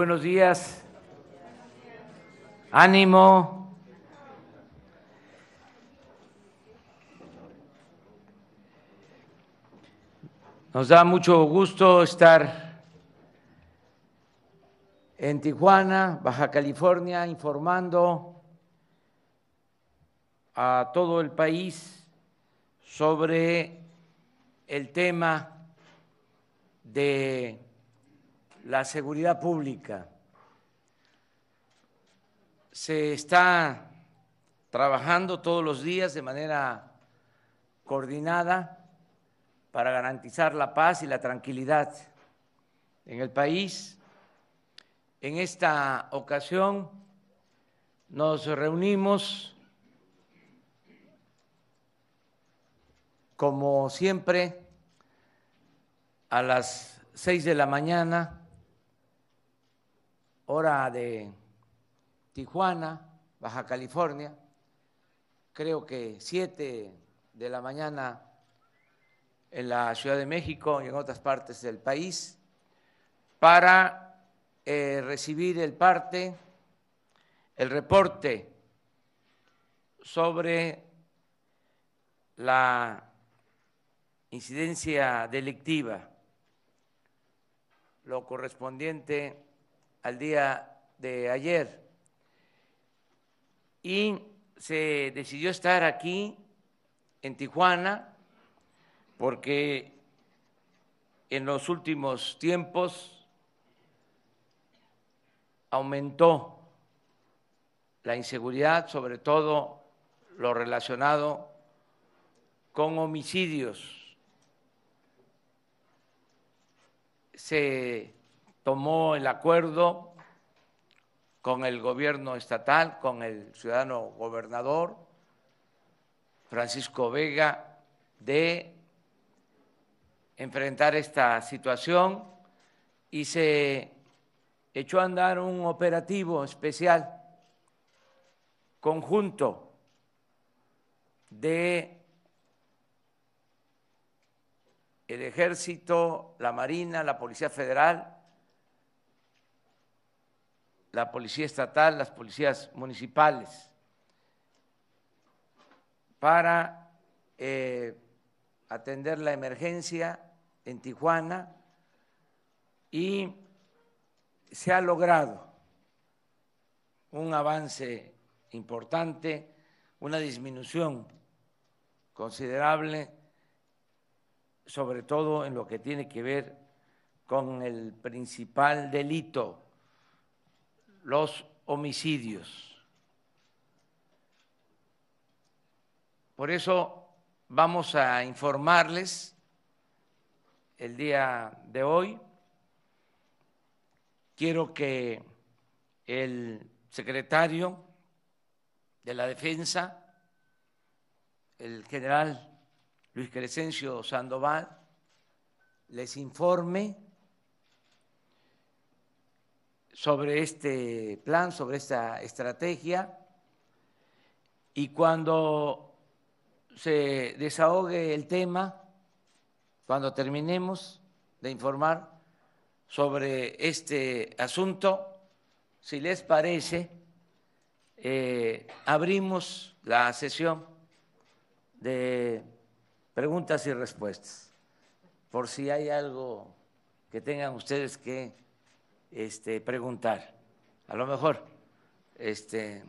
buenos días. Ánimo. Nos da mucho gusto estar en Tijuana, Baja California, informando a todo el país sobre el tema de la seguridad pública. Se está trabajando todos los días de manera coordinada para garantizar la paz y la tranquilidad en el país. En esta ocasión nos reunimos, como siempre, a las seis de la mañana hora de Tijuana, Baja California, creo que 7 de la mañana en la Ciudad de México y en otras partes del país, para eh, recibir el parte, el reporte sobre la incidencia delictiva, lo correspondiente al día de ayer. Y se decidió estar aquí, en Tijuana, porque en los últimos tiempos aumentó la inseguridad, sobre todo lo relacionado con homicidios. Se tomó el acuerdo con el gobierno estatal, con el ciudadano gobernador Francisco Vega, de enfrentar esta situación y se echó a andar un operativo especial conjunto de el ejército, la marina, la policía federal, la policía estatal, las policías municipales, para eh, atender la emergencia en Tijuana y se ha logrado un avance importante, una disminución considerable, sobre todo en lo que tiene que ver con el principal delito, los homicidios. Por eso vamos a informarles el día de hoy. Quiero que el secretario de la Defensa, el general Luis Crescencio Sandoval, les informe sobre este plan, sobre esta estrategia, y cuando se desahogue el tema, cuando terminemos de informar sobre este asunto, si les parece, eh, abrimos la sesión de preguntas y respuestas, por si hay algo que tengan ustedes que este, preguntar. A lo mejor este,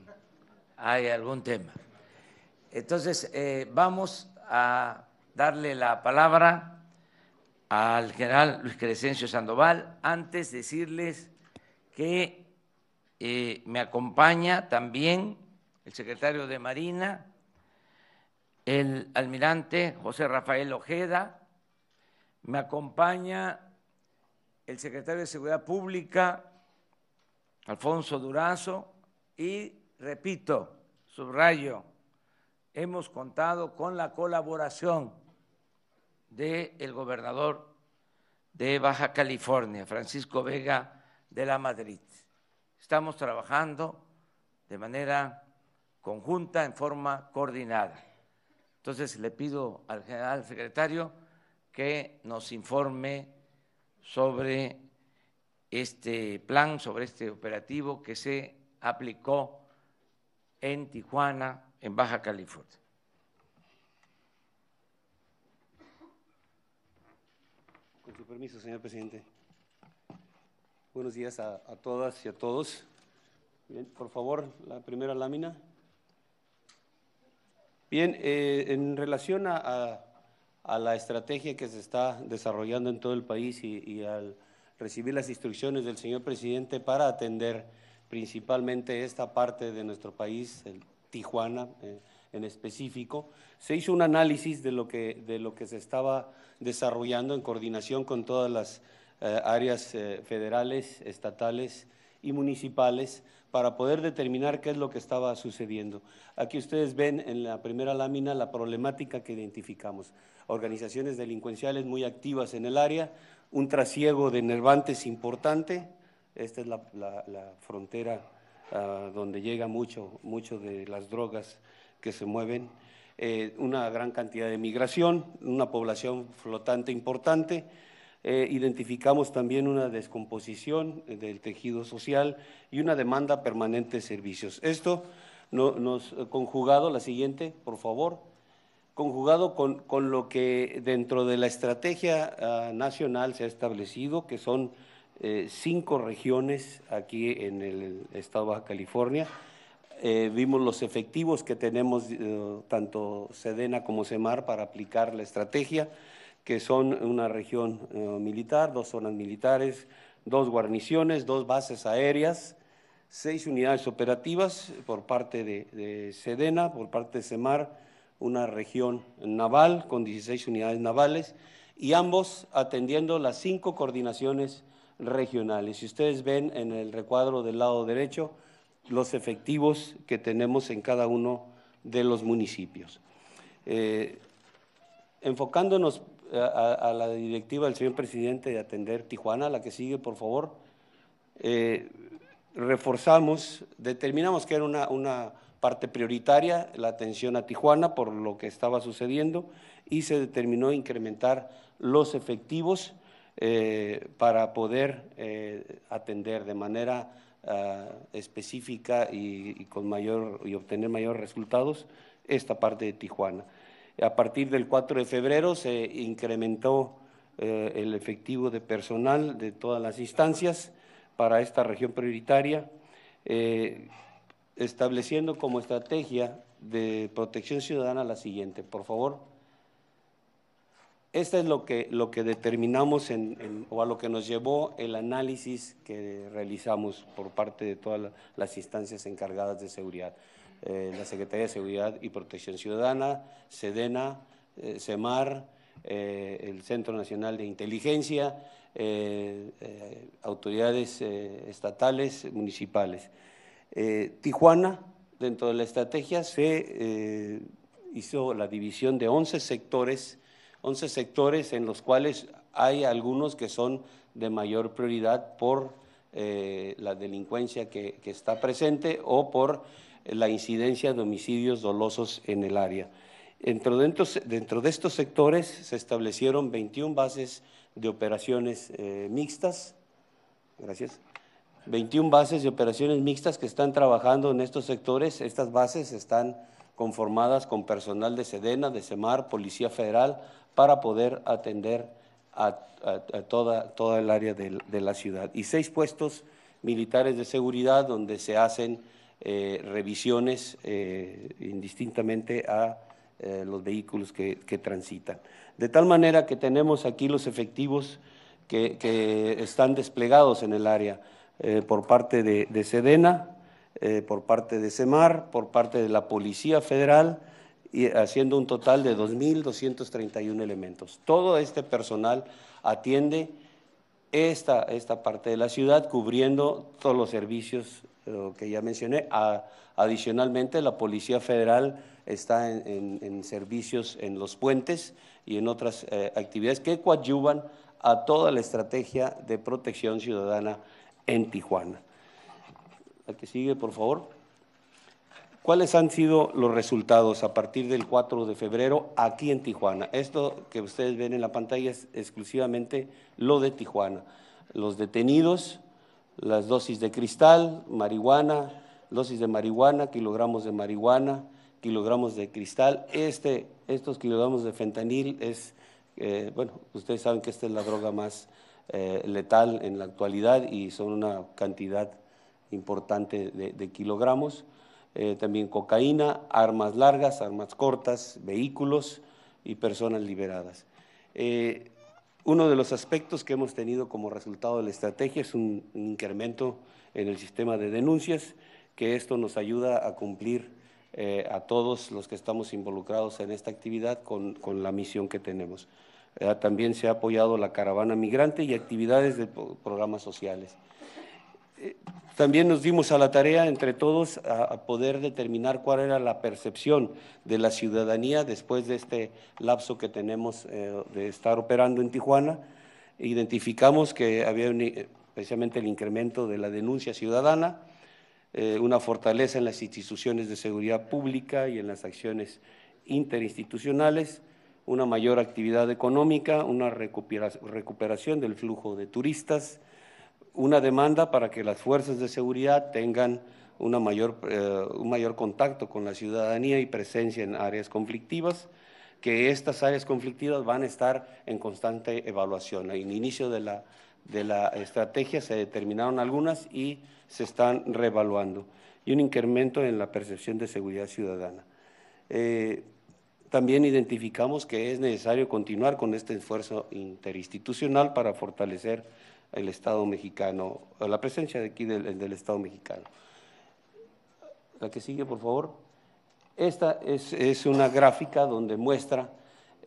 hay algún tema. Entonces, eh, vamos a darle la palabra al general Luis Crescencio Sandoval. Antes decirles que eh, me acompaña también el secretario de Marina, el almirante José Rafael Ojeda, me acompaña el secretario de Seguridad Pública, Alfonso Durazo, y repito, subrayo, hemos contado con la colaboración del el gobernador de Baja California, Francisco Vega de la Madrid. Estamos trabajando de manera conjunta, en forma coordinada. Entonces le pido al general secretario que nos informe sobre este plan, sobre este operativo que se aplicó en Tijuana, en Baja California. Con su permiso, señor presidente. Buenos días a, todas y a todos. Bien, por favor, la primera lámina. Bien, eh, en relación a a la estrategia que se está desarrollando en todo el país y, al recibir las instrucciones del señor presidente para atender principalmente esta parte de nuestro país, Tijuana eh, en específico, se hizo un análisis de lo, que, se estaba desarrollando en coordinación con todas las eh, áreas eh, federales, estatales y municipales para poder determinar qué es lo que estaba sucediendo. Aquí ustedes ven en la primera lámina la problemática que identificamos. Organizaciones delincuenciales muy activas en el área, un trasiego de nervantes importante. Esta es la, frontera ah, donde llega mucho, mucho de las drogas que se mueven. Eh, una gran cantidad de migración, una población flotante importante eh, identificamos también una descomposición eh, del tejido social y una demanda permanente de servicios. Esto no, nos eh, conjugado, la siguiente, por favor, conjugado con, lo que dentro de la estrategia ah, nacional se ha establecido, que son cinco regiones aquí en el estado de Baja California. vimos los efectivos que tenemos tanto Sedena como Semar para aplicar la estrategia que son una región eh, militar, dos zonas militares, dos guarniciones, dos bases aéreas, seis unidades operativas por parte de, Sedena, por parte de Semar, una región naval con 16 unidades navales y ambos atendiendo las cinco coordinaciones regionales. Si ustedes ven en el recuadro del lado derecho los efectivos que tenemos en cada uno de los municipios. Eh, enfocándonos a, la directiva del señor presidente de atender Tijuana, la que sigue, por favor. Eh, reforzamos, determinamos que era una, parte prioritaria la atención a Tijuana por lo que estaba sucediendo y se determinó incrementar los efectivos eh, para poder eh, atender de manera ah, específica y, con mayor y obtener mayores resultados esta parte de Tijuana. A partir del 4 de febrero se incrementó eh, el efectivo de personal de todas las instancias para esta región prioritaria, eh, estableciendo como estrategia de protección ciudadana la siguiente. Por favor. Esto es lo que, determinamos o a lo que nos llevó el análisis que realizamos por parte de todas las instancias encargadas de seguridad. Eh, la Secretaría de Seguridad y Protección Ciudadana, SEDENA, CEMAR, eh, eh, el Centro Nacional de Inteligencia, autoridades estatales, municipales. Tijuana, dentro de la estrategia, se hizo la división de 11 sectores, 11 sectores en los cuales hay algunos que son de mayor prioridad por la delincuencia que está presente o por la incidencia de homicidios dolosos en el área. Dentro de, estos, dentro de estos sectores se establecieron 21 bases de operaciones eh, mixtas, gracias, 21 bases de operaciones mixtas que están trabajando en estos sectores. Estas bases están conformadas con personal de Sedena, de Semar, Policía Federal, para poder atender a, toda, el área de, de la ciudad. Y seis puestos militares de seguridad donde se hacen eh, revisiones eh, indistintamente a eh, los vehículos que, transitan. De tal manera que tenemos aquí los efectivos que, están desplegados en el área por parte de, Sedena, por parte de SEMAR, por parte de la Policía Federal, y haciendo un total de 2.231 elementos. Todo este personal atiende esta, esta parte de la ciudad, cubriendo todos los servicios lo que ya mencioné. adicionalmente, la Policía Federal está en, servicios en los puentes y en otras eh, actividades que coadyuvan a toda la estrategia de protección ciudadana en Tijuana. La que sigue, por favor. ¿Cuáles han sido los resultados a partir del 4 de febrero aquí en Tijuana? Esto que ustedes ven en la pantalla es exclusivamente lo de Tijuana. Los detenidos, las dosis de cristal, marihuana, dosis de marihuana, kilogramos de marihuana, kilogramos de cristal. Este, estos kilogramos de fentanil es, eh, bueno, ustedes saben que esta es la droga más eh, letal en la actualidad y son una cantidad importante de, kilogramos. Eh, también cocaína, armas largas, armas cortas, vehículos y personas liberadas. Uno de los aspectos que hemos tenido como resultado de la estrategia es un, incremento en el sistema de denuncias, que esto nos ayuda a cumplir eh, a todos los que estamos involucrados en esta actividad con, la misión que tenemos. Eh, también se ha apoyado la caravana migrante y actividades de programas sociales también nos dimos a la tarea entre todos a, poder determinar cuál era la percepción de la ciudadanía después de este lapso que tenemos eh, de estar operando en Tijuana. Identificamos que había especialmente precisamente el incremento de la denuncia ciudadana, eh, una fortaleza en las instituciones de seguridad pública y en las acciones interinstitucionales, una mayor actividad económica, una recuperación del flujo de turistas, una demanda para que las fuerzas de seguridad tengan eh, un mayor contacto con la ciudadanía y presencia en áreas conflictivas, que estas áreas conflictivas van a estar en constante evaluación. En inicio de la, estrategia se determinaron algunas y se están reevaluando, y un incremento en la percepción de seguridad ciudadana. Eh, también identificamos que es necesario continuar con este esfuerzo interinstitucional para fortalecer el Estado mexicano, la presencia de aquí del, Estado mexicano. La que sigue, por favor. Esta es, una gráfica donde muestra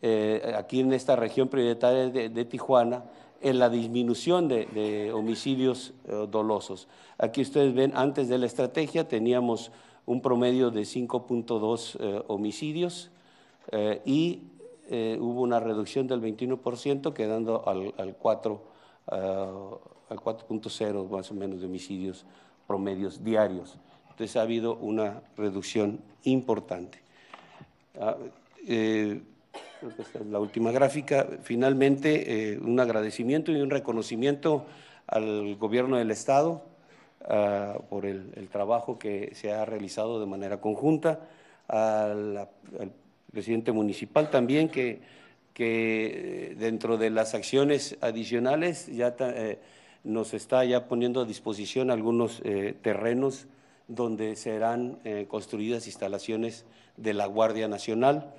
eh, aquí en esta región prioritaria de, Tijuana en la disminución de, homicidios eh, dolosos. Aquí ustedes ven, antes de la estrategia teníamos un promedio de 5.2 eh, homicidios y hubo una reducción del 21%, quedando al, al 4%. Eh, a 4.0 más o menos de homicidios promedios diarios. Entonces ha habido una reducción importante. Ah, eh, esta es la última gráfica. Finalmente, eh, un agradecimiento y un reconocimiento al gobierno del Estado ah, por el, trabajo que se ha realizado de manera conjunta, al presidente municipal también, que que eh, dentro de las acciones adicionales ya eh, nos está ya poniendo a disposición algunos eh, terrenos donde serán construidas instalaciones de la Guardia Nacional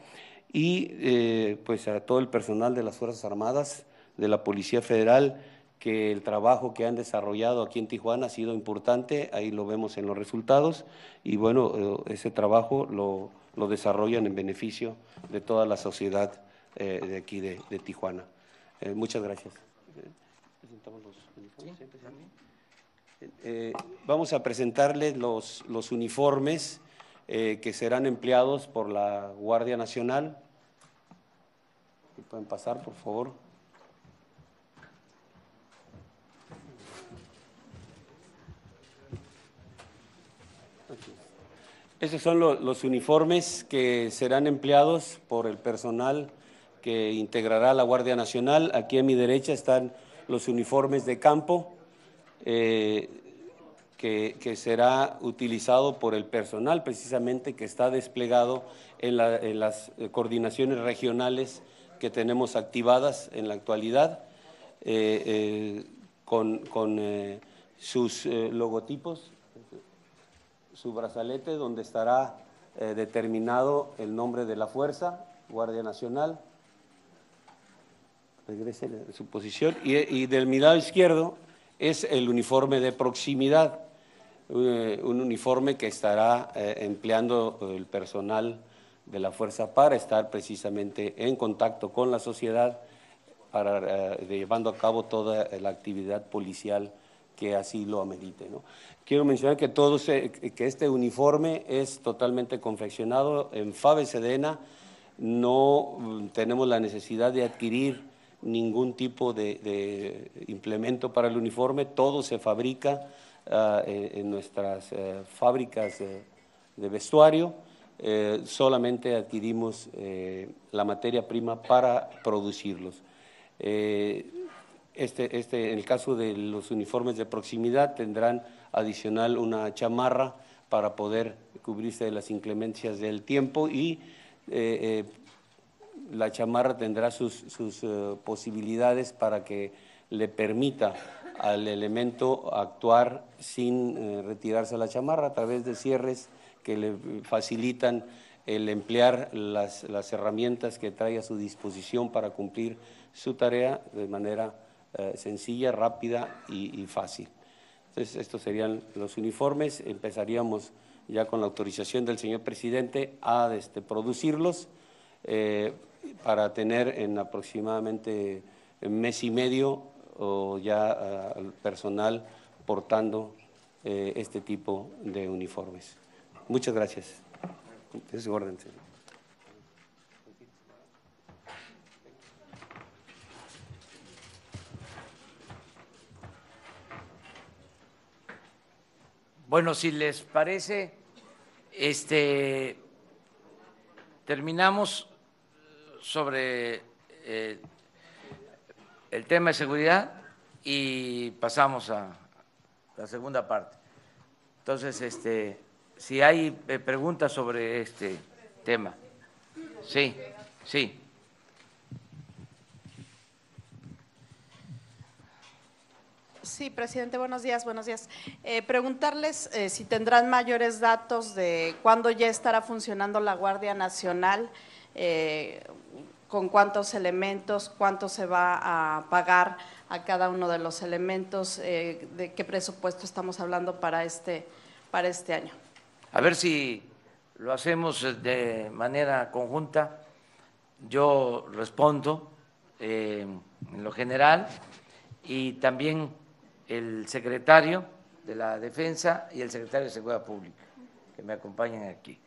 y pues a todo el personal de las Fuerzas Armadas, de la Policía Federal, que el trabajo que han desarrollado aquí en Tijuana ha sido importante, ahí lo vemos en los resultados y bueno, ese trabajo lo, lo desarrollan en beneficio de toda la sociedad eh, de aquí de, Tijuana. Eh, muchas gracias. Presentamos los eh, vamos a presentarles los, los uniformes que serán empleados por la Guardia Nacional. Pueden pasar, por favor. Esos son los, los uniformes que serán empleados por el personal que integrará la Guardia Nacional. Aquí a mi derecha están los uniformes de campo eh, que, será utilizado por el personal precisamente que está desplegado en, las eh, coordinaciones regionales que tenemos activadas en la actualidad eh, con sus logotipos, su brazalete donde estará determinado el nombre de la fuerza, Guardia Nacional, regrese a su posición, y, del mi lado izquierdo es el uniforme de proximidad, eh, un uniforme que estará eh, empleando el personal de la fuerza para estar precisamente en contacto con la sociedad, para, eh, llevando a cabo toda la actividad policial que así lo amerite. ¿no? Quiero mencionar que, todo que este uniforme es totalmente confeccionado en Fave Sedena, no mm, tenemos la necesidad de adquirir ningún tipo de, implemento para el uniforme, todo se fabrica ah, en, nuestras eh, fábricas de, vestuario, eh, solamente adquirimos eh, la materia prima para producirlos. este, este, en el caso de los uniformes de proximidad tendrán adicional una chamarra para poder cubrirse de las inclemencias del tiempo y la chamarra tendrá sus, eh, posibilidades para que le permita al elemento actuar sin eh, retirarse la chamarra a través de cierres que le facilitan el emplear las, herramientas que trae a su disposición para cumplir su tarea de manera eh, sencilla, rápida y, fácil. Entonces, estos serían los uniformes. Empezaríamos ya con la autorización del señor presidente a este, producirlos. Eh, para tener en aproximadamente mes y medio o ya ah, al personal portando eh, este tipo de uniformes. Muchas gracias. Bueno, si les parece, este terminamos sobre eh, el tema de seguridad y pasamos a la segunda parte. Entonces, este, si hay eh, preguntas sobre este tema. Sí, sí. Sí, presidente, buenos días, buenos días. Eh, preguntarles si tendrán mayores datos de cuándo ya estará funcionando la Guardia Nacional, con cuántos elementos, cuánto se va a pagar a cada uno de los elementos, eh, de qué presupuesto estamos hablando para este, para este año. A ver si lo hacemos eh, de manera conjunta. Yo respondo eh, en lo general y también el secretario de la Defensa y el secretario de Seguridad Pública que me acompañan aquí.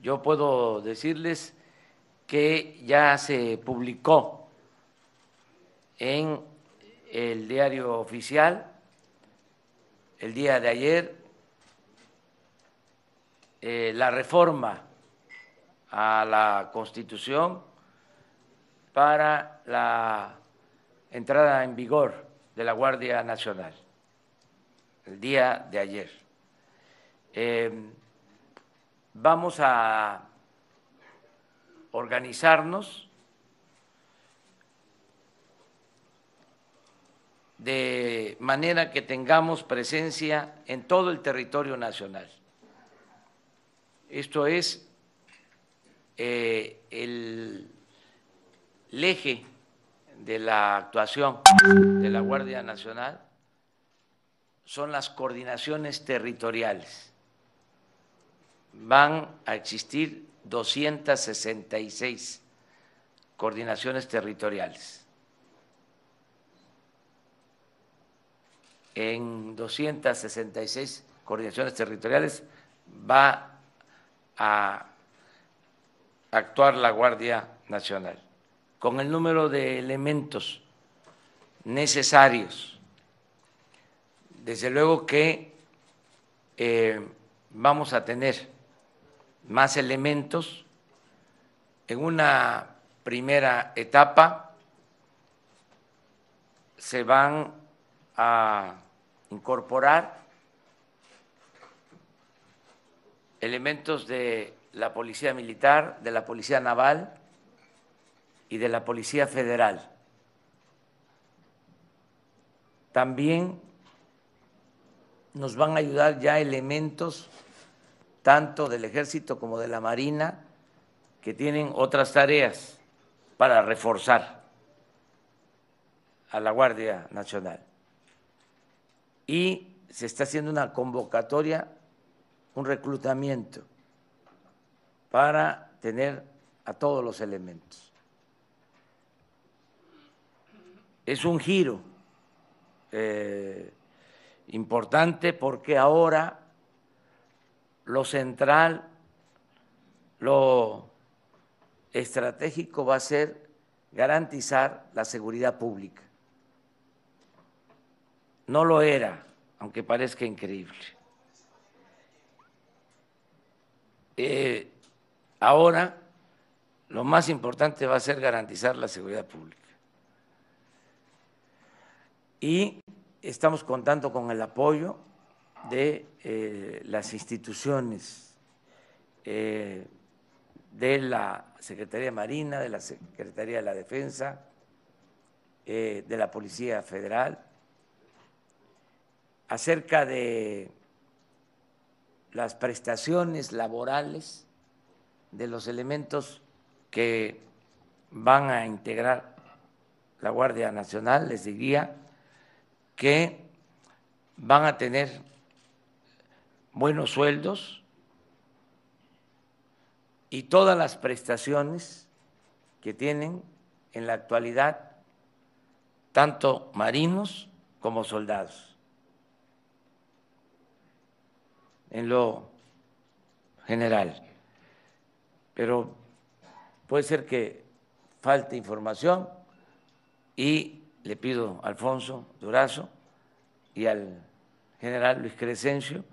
Yo puedo decirles que ya se publicó en el diario oficial el día de ayer, eh, la reforma a la Constitución para la entrada en vigor de la Guardia Nacional, el día de ayer. Eh, vamos a organizarnos, de manera que tengamos presencia en todo el territorio nacional. Esto es eh, el eje de la actuación de la Guardia Nacional son las coordinaciones territoriales. Van a existir 266 coordinaciones territoriales. En 266 coordinaciones territoriales va a actuar la Guardia Nacional con el número de elementos necesarios. Desde luego que eh, vamos a tener más elementos. En una primera etapa se van a incorporar elementos de la Policía Militar, de la Policía Naval y de la Policía Federal. También nos van a ayudar ya elementos tanto del ejército como de la marina, que tienen otras tareas para reforzar a la Guardia Nacional. Y se está haciendo una convocatoria, un reclutamiento para tener a todos los elementos. Es un giro eh, importante porque ahora lo central, lo estratégico va a ser garantizar la seguridad pública. No lo era, aunque parezca increíble. Eh, ahora lo más importante va a ser garantizar la seguridad pública. Y estamos contando con el apoyo de eh, las instituciones eh, de la Secretaría Marina, de la Secretaría de la Defensa, eh, de la Policía Federal, acerca de las prestaciones laborales de los elementos que van a integrar la Guardia Nacional, les diría que van a tener buenos sueldos y todas las prestaciones que tienen en la actualidad tanto marinos como soldados. En lo general. Pero puede ser que falte información y le pido a Alfonso Durazo y al general Luis Crescencio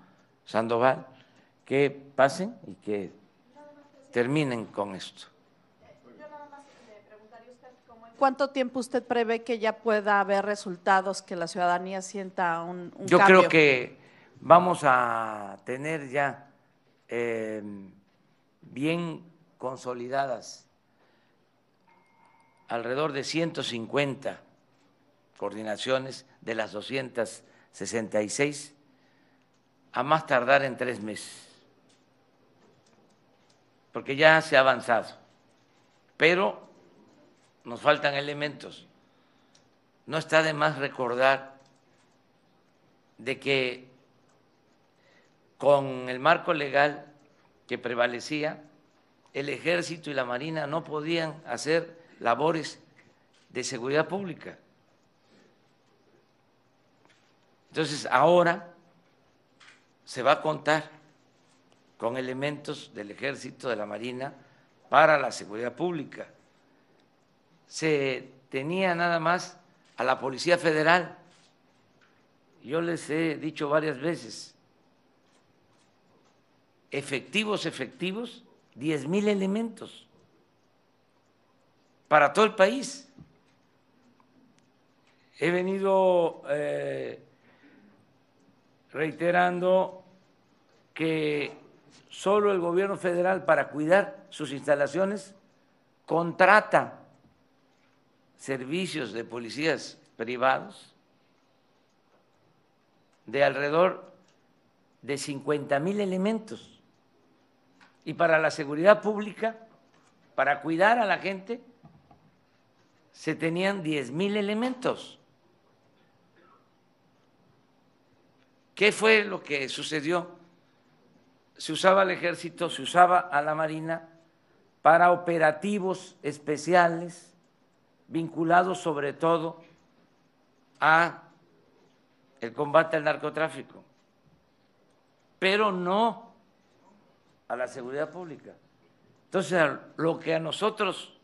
Sandoval, que pasen y que terminen con esto. ¿Cuánto tiempo usted prevé que ya pueda haber resultados, que la ciudadanía sienta un, un Yo creo que vamos a tener ya em, bien consolidadas alrededor de 150 coordinaciones de las 266 a más tardar en tres meses, porque ya se ha avanzado, pero nos faltan elementos. No está de más recordar de que con el marco legal que prevalecía, el ejército y la marina no podían hacer labores de seguridad pública. Entonces, ahora se va a contar con elementos del ejército, de la marina, para la seguridad pública. Se tenía nada más a la Policía Federal. Yo les he dicho varias veces, efectivos, efectivos, 10.000 mil elementos para todo el país. He venido eh, reiterando que solo el gobierno federal para cuidar sus instalaciones contrata servicios de policías privados de alrededor de 50 mil elementos. Y para la seguridad pública, para cuidar a la gente, se tenían 10 mil elementos. ¿Qué fue lo que sucedió? Se usaba el ejército, se usaba a la marina para operativos especiales vinculados sobre todo a el combate al narcotráfico, pero no a la seguridad pública. Entonces, lo que a nosotros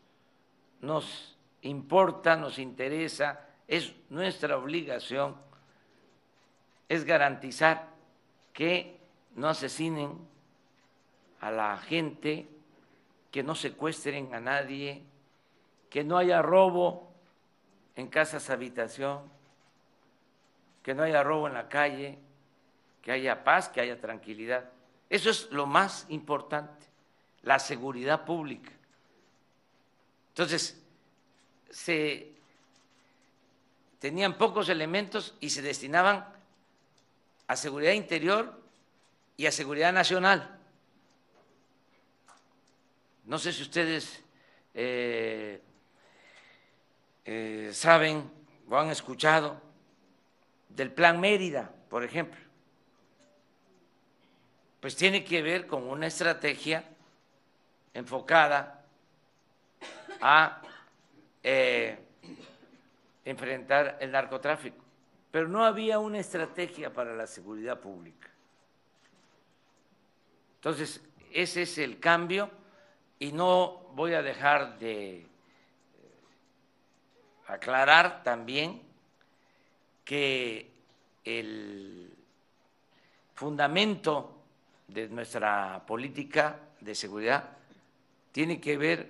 nos importa, nos interesa, es nuestra obligación es garantizar que no asesinen a la gente, que no secuestren a nadie, que no haya robo en casas habitación, que no haya robo en la calle, que haya paz, que haya tranquilidad. Eso es lo más importante, la seguridad pública. Entonces, se tenían pocos elementos y se destinaban a seguridad interior y a seguridad nacional. No sé si ustedes eh, eh, saben o han escuchado del Plan Mérida, por ejemplo. Pues tiene que ver con una estrategia enfocada a eh, enfrentar el narcotráfico pero no había una estrategia para la seguridad pública. Entonces, ese es el cambio y no voy a dejar de eh, aclarar también que el fundamento de nuestra política de seguridad tiene que ver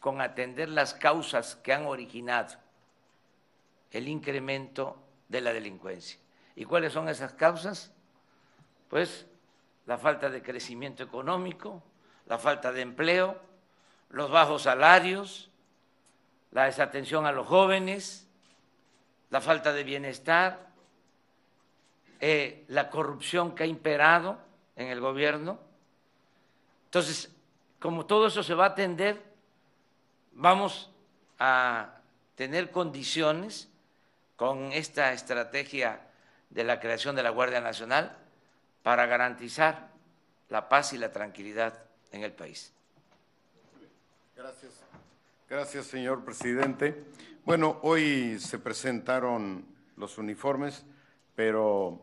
con atender las causas que han originado el incremento de la delincuencia. ¿Y cuáles son esas causas? Pues la falta de crecimiento económico, la falta de empleo, los bajos salarios, la desatención a los jóvenes, la falta de bienestar, eh, la corrupción que ha imperado en el gobierno. Entonces, como todo eso se va a atender, vamos a tener condiciones con esta estrategia de la creación de la Guardia Nacional para garantizar la paz y la tranquilidad en el país. Gracias. Gracias, señor presidente. Bueno, hoy se presentaron los uniformes, pero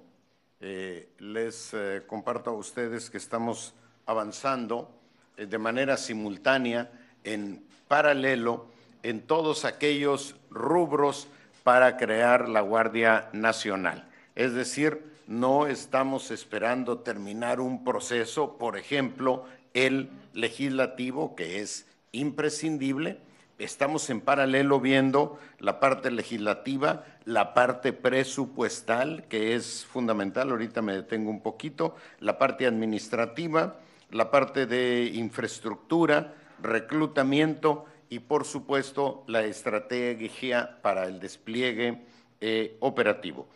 eh, les eh, comparto a ustedes que estamos avanzando eh, de manera simultánea, en paralelo, en todos aquellos rubros para crear la Guardia Nacional. Es decir, no estamos esperando terminar un proceso, por ejemplo, el legislativo, que es imprescindible. Estamos en paralelo viendo la parte legislativa, la parte presupuestal, que es fundamental, ahorita me detengo un poquito, la parte administrativa, la parte de infraestructura, reclutamiento, y, por supuesto, la estrategia para el despliegue eh, operativo.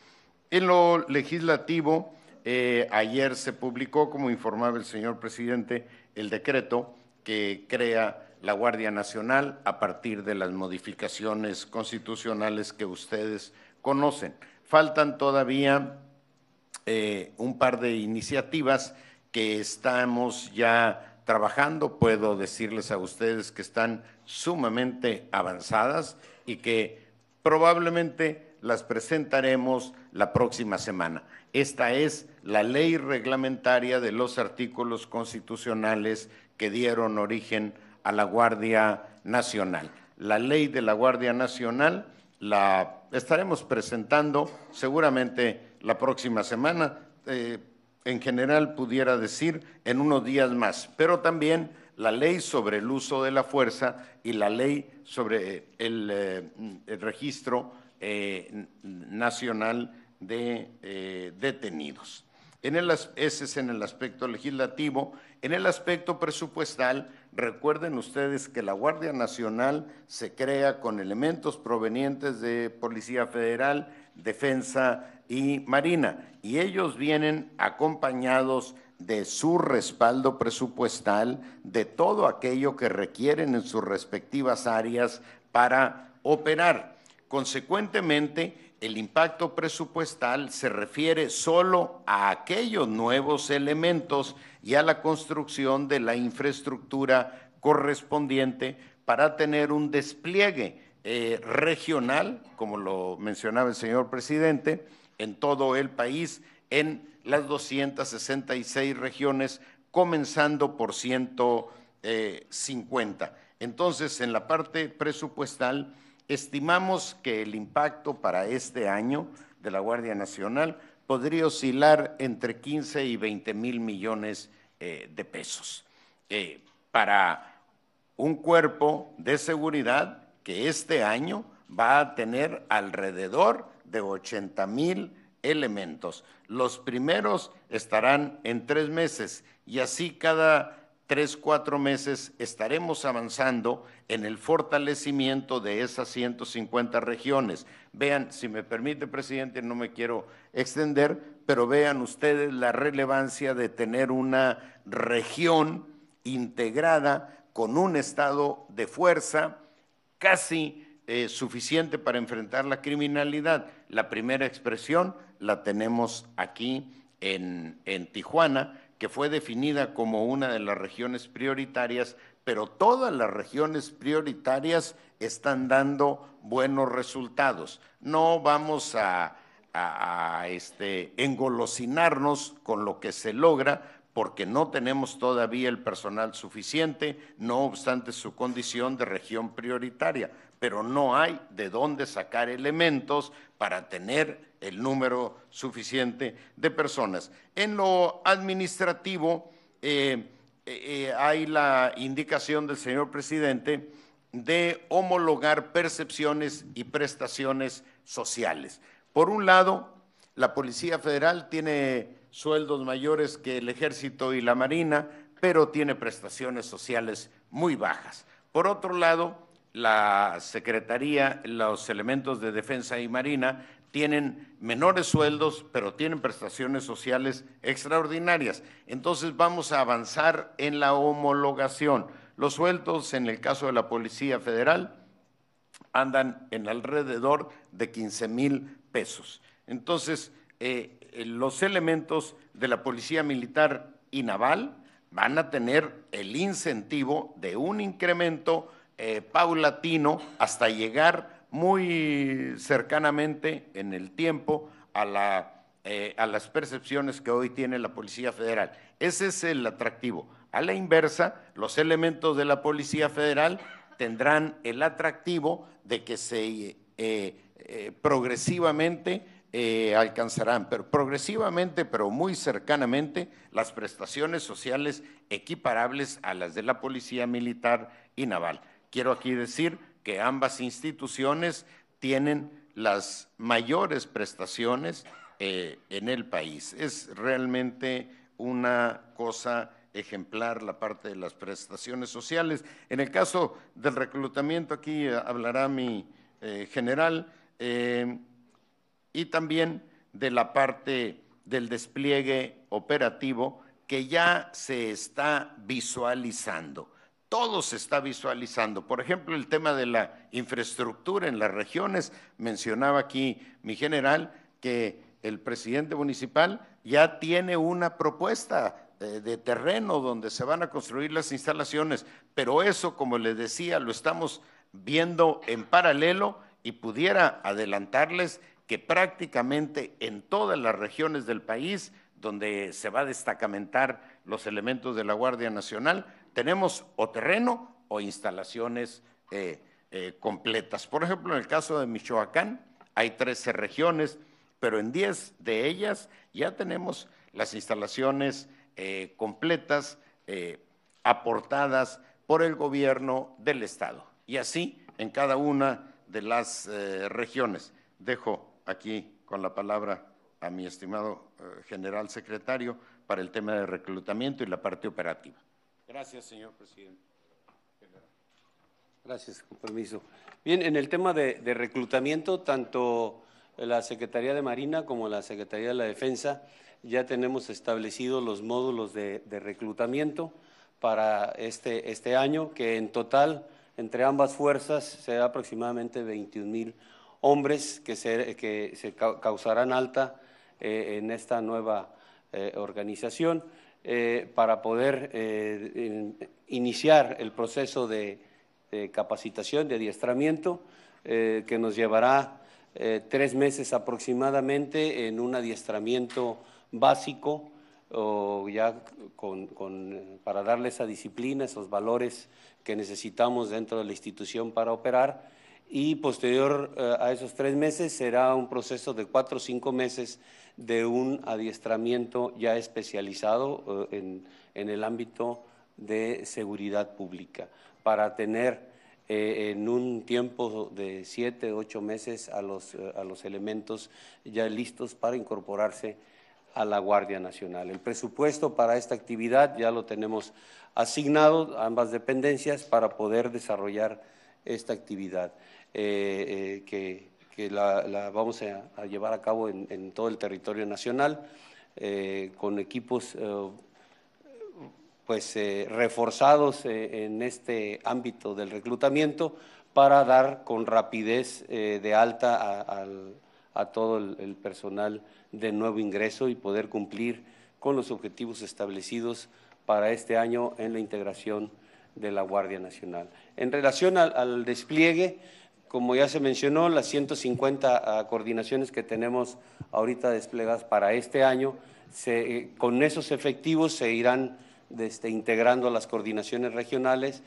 En lo legislativo, eh, ayer se publicó, como informaba el señor presidente, el decreto que crea la Guardia Nacional a partir de las modificaciones constitucionales que ustedes conocen. Faltan todavía eh, un par de iniciativas que estamos ya trabajando, puedo decirles a ustedes que están sumamente avanzadas y que probablemente las presentaremos la próxima semana. Esta es la ley reglamentaria de los artículos constitucionales que dieron origen a la Guardia Nacional. La ley de la Guardia Nacional la estaremos presentando seguramente la próxima semana. Eh, en general pudiera decir en unos días más, pero también la ley sobre el uso de la fuerza y la ley sobre eh, eh, el, registro eh, nacional de detenidos. En el, ese es en el aspecto legislativo. En el aspecto presupuestal, recuerden ustedes que la Guardia Nacional se crea con elementos provenientes de Policía Federal, Defensa y Marina, y ellos vienen acompañados de su respaldo presupuestal, de todo aquello que requieren en sus respectivas áreas para operar. Consecuentemente, el impacto presupuestal se refiere solo a aquellos nuevos elementos y a la construcción de la infraestructura correspondiente para tener un despliegue eh, regional, como lo mencionaba el señor presidente, en todo el país en las 266 regiones, comenzando por 150. Eh, Entonces, en la parte presupuestal, estimamos que el impacto para este año de la Guardia Nacional podría oscilar entre 15 y 20 mil millones eh, de pesos. Eh, para un cuerpo de seguridad que este año va a tener alrededor de 80 mil elementos. Los primeros estarán en tres meses y así cada tres, cuatro meses estaremos avanzando en el fortalecimiento de esas 150 regiones. Vean, si me permite, presidente, no me quiero extender, pero vean ustedes la relevancia de tener una región integrada con un estado de fuerza casi eh, suficiente para enfrentar la criminalidad. La primera expresión la tenemos aquí en, Tijuana, que fue definida como una de las regiones prioritarias, pero todas las regiones prioritarias están dando buenos resultados. No vamos a, este, engolosinarnos con lo que se logra porque no tenemos todavía el personal suficiente, no obstante su condición de región prioritaria pero no hay de dónde sacar elementos para tener el número suficiente de personas. En lo administrativo, eh, eh, eh, hay la indicación del señor presidente de homologar percepciones y prestaciones sociales. Por un lado, la Policía Federal tiene sueldos mayores que el Ejército y la Marina, pero tiene prestaciones sociales muy bajas. Por otro lado, la Secretaría, los elementos de Defensa y Marina tienen menores sueldos, pero tienen prestaciones sociales extraordinarias. Entonces vamos a avanzar en la homologación. Los sueldos, en el caso de la Policía Federal, andan en alrededor de 15 mil pesos. Entonces, eh, los elementos de la Policía Militar y Naval van a tener el incentivo de un incremento eh, paulatino hasta llegar muy cercanamente en el tiempo eh, a, las percepciones que hoy tiene la Policía Federal. Ese es el atractivo. A la inversa, los elementos de la Policía Federal tendrán el atractivo de que se eh, progresivamente alcanzarán, pero progresivamente, pero muy cercanamente, las prestaciones sociales equiparables a las de la policía militar y naval. Quiero aquí decir que ambas instituciones tienen las mayores prestaciones eh, en el país. Es realmente una cosa ejemplar la parte de las prestaciones sociales. En el caso del reclutamiento, aquí hablará mi eh, general, eh, y también de la parte del despliegue operativo que ya se está visualizando todo se está visualizando. Por ejemplo, el tema de la infraestructura en las regiones, mencionaba aquí mi general que el presidente municipal ya tiene una propuesta eh, de terreno donde se van a construir las instalaciones, pero eso, como les decía, lo estamos viendo en paralelo y pudiera adelantarles que prácticamente en todas las regiones del país donde se va a destacamentar los elementos de la Guardia Nacional, tenemos o terreno o instalaciones eh, eh, completas. Por ejemplo, en el caso de Michoacán, hay 13 regiones, pero en 10 de ellas ya tenemos las instalaciones eh, completas aportadas por el gobierno del Estado. Y así en cada una de las regiones. Dejo aquí con la palabra a mi estimado general secretario para el tema de reclutamiento y la parte operativa. Gracias, señor presidente. Gracias, con permiso. Bien, en el tema de, reclutamiento, tanto la Secretaría de Marina como la Secretaría de la Defensa ya tenemos establecidos los módulos de, reclutamiento para este, este, año, que en total entre ambas fuerzas será aproximadamente 21 mil hombres que se, causarán alta eh, en esta nueva eh, organización. Eh, para poder eh, iniciar el proceso de, capacitación, de adiestramiento, eh, que nos llevará tres meses aproximadamente en un adiestramiento básico o ya con, para darle esa disciplina, esos valores que necesitamos dentro de la institución para operar y posterior eh, a esos tres meses será un proceso de cuatro o cinco meses de un adiestramiento ya especializado eh, en, el ámbito de seguridad pública para tener eh, en un tiempo de siete, o ocho meses a los, a los elementos ya listos para incorporarse a la Guardia Nacional. El presupuesto para esta actividad ya lo tenemos asignado a ambas dependencias para poder desarrollar esta actividad. Eh, eh, que, la, vamos a, llevar a cabo en, todo el territorio nacional, eh, con equipos pues, reforzados en este ámbito del reclutamiento para dar con rapidez de alta a, todo el, personal de nuevo ingreso y poder cumplir con los objetivos establecidos para este año en la integración de la Guardia Nacional. En relación al despliegue, como ya se mencionó, las 150 ah, coordinaciones que tenemos ahorita desplegadas para este año, eh, con esos efectivos se irán integrando este, integrando las coordinaciones regionales,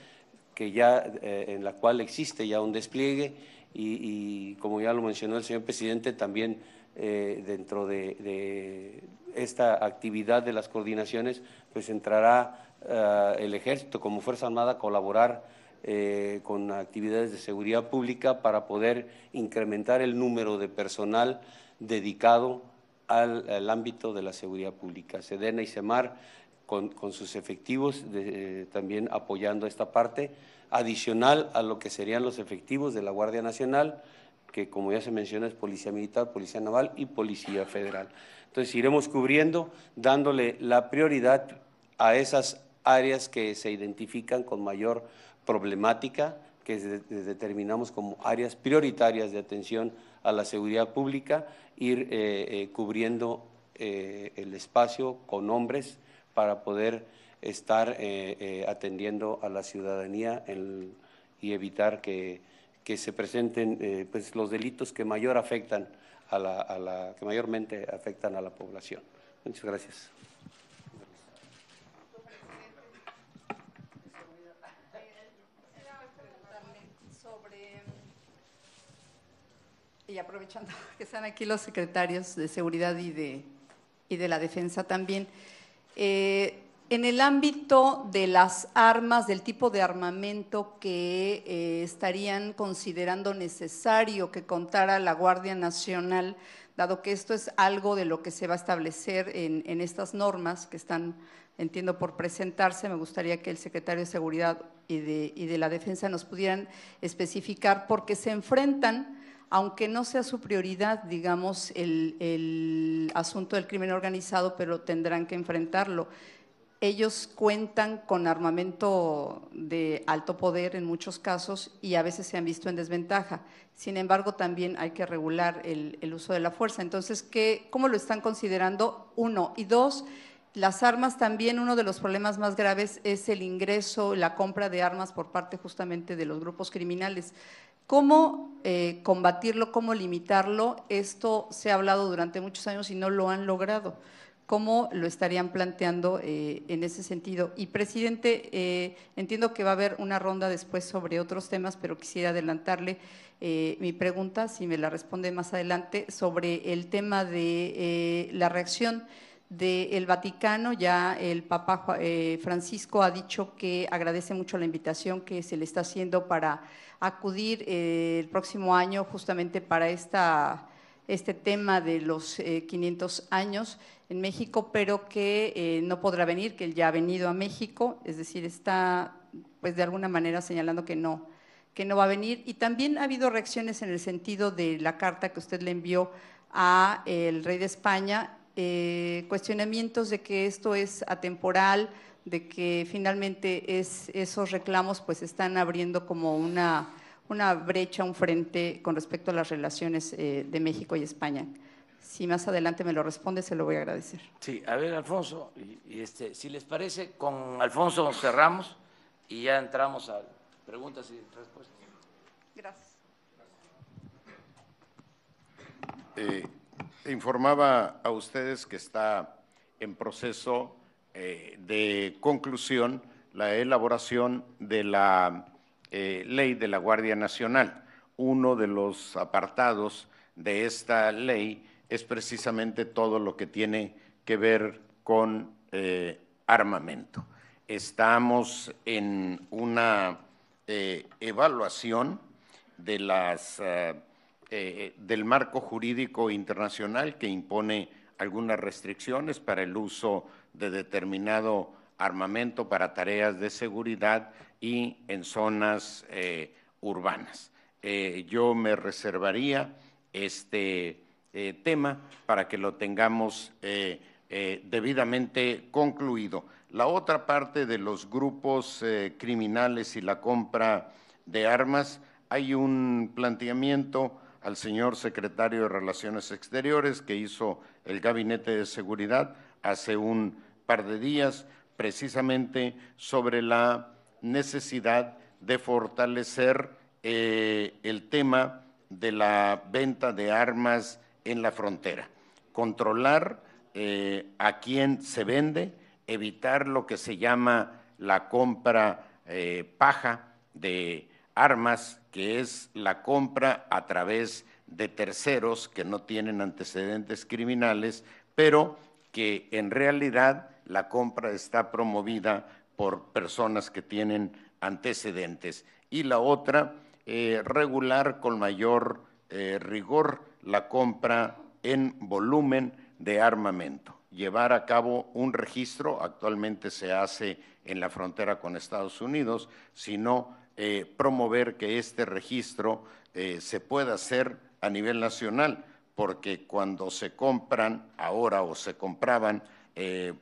que ya, eh, en la cual existe ya un despliegue, y, como ya lo mencionó el señor presidente, también eh, dentro de, esta actividad de las coordinaciones, pues entrará ah, el ejército como Fuerza Armada a colaborar eh, con actividades de seguridad pública para poder incrementar el número de personal dedicado al, ámbito de la seguridad pública. Sedena y Semar, con, sus efectivos, eh, también apoyando esta parte, adicional a lo que serían los efectivos de la Guardia Nacional, que como ya se menciona es Policía Militar, Policía Naval y Policía Federal. Entonces iremos cubriendo, dándole la prioridad a esas áreas que se identifican con mayor problemática que determinamos como áreas prioritarias de atención a la seguridad pública, ir eh, eh, cubriendo eh, el espacio con hombres para poder estar atendiendo a la ciudadanía y evitar que, se presenten pues, los delitos que mayor afectan a la, que mayormente afectan a la población. Muchas gracias. y aprovechando que están aquí los secretarios de Seguridad y de, y de la Defensa también, eh, en el ámbito de las armas, del tipo de armamento que eh, estarían considerando necesario que contara la Guardia Nacional, dado que esto es algo de lo que se va a establecer en, en estas normas que están, entiendo, por presentarse, me gustaría que el secretario de Seguridad y de, y de la Defensa nos pudieran especificar, porque se enfrentan aunque no sea su prioridad, digamos, el, asunto del crimen organizado, pero tendrán que enfrentarlo ellos cuentan con armamento de alto poder en muchos casos y a veces se han visto en desventaja. Sin embargo, también hay que regular el, uso de la fuerza. Entonces, ¿qué, ¿cómo lo están considerando? Uno. Y dos, las armas también, uno de los problemas más graves es el ingreso, la compra de armas por parte justamente de los grupos criminales. ¿Cómo eh, combatirlo, cómo limitarlo? Esto se ha hablado durante muchos años y no lo han logrado. ¿Cómo lo estarían planteando eh, en ese sentido? Y, presidente, eh, entiendo que va a haber una ronda después sobre otros temas, pero quisiera adelantarle mi pregunta, si me la responde más adelante, sobre el tema de la reacción del Vaticano. Ya el Papa Francisco ha dicho que agradece mucho la invitación que se le está haciendo para acudir eh, el próximo año justamente para esta, este tema de los 500 eh, años en México, pero que eh, no podrá venir, que él ya ha venido a México, es decir, está pues de alguna manera señalando que no, que no va a venir. Y también ha habido reacciones en el sentido de la carta que usted le envió a el rey de España, cuestionamientos de que esto es atemporal de que finalmente es, esos reclamos pues están abriendo como una, una brecha, un frente con respecto a las relaciones eh, de México y España. Si más adelante me lo responde, se lo voy a agradecer. Sí, a ver, Alfonso, y, este, si les parece, con Alfonso cerramos y ya entramos a preguntas y respuestas. Gracias. Eh, informaba a ustedes que está en proceso eh, de conclusión la elaboración de la eh, ley de la Guardia Nacional. Uno de los apartados de esta ley es precisamente todo lo que tiene que ver con eh, armamento. Estamos en una evaluación de las, del marco jurídico internacional que impone algunas restricciones para el uso de determinado armamento para tareas de seguridad y en zonas eh, urbanas. Eh, yo me reservaría este eh, tema para que lo tengamos debidamente concluido. La otra parte de los grupos criminales y la compra de armas, hay un planteamiento al señor secretario de Relaciones Exteriores que hizo el Gabinete de Seguridad hace un par de días precisamente sobre la necesidad de fortalecer eh, el tema de la venta de armas en la frontera, controlar eh, a quién se vende, evitar lo que se llama la compra eh, paja de armas, que es la compra a través de terceros que no tienen antecedentes criminales, pero que en realidad la compra está promovida por personas que tienen antecedentes. Y la otra, eh, regular con mayor eh, rigor la compra en volumen de armamento. Llevar a cabo un registro, actualmente se hace en la frontera con Estados Unidos, sino eh, promover que este registro se pueda hacer a nivel nacional porque cuando se compran ahora o se compraban eh,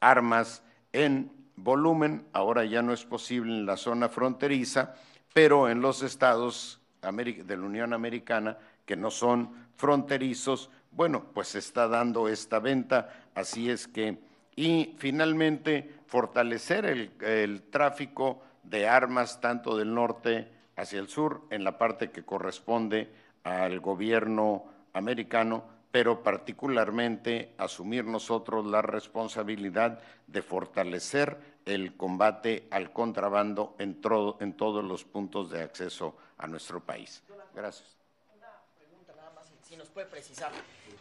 armas en volumen, ahora ya no es posible en la zona fronteriza, pero en los estados de la Unión Americana que no son fronterizos, bueno, pues se está dando esta venta, así es que, y finalmente fortalecer el, el tráfico de armas tanto del norte hacia el sur, en la parte que corresponde al gobierno americano, pero particularmente asumir nosotros la responsabilidad de fortalecer el combate al contrabando en, todos los puntos de acceso a nuestro país. Gracias. Una pregunta nada más, si nos puede precisar.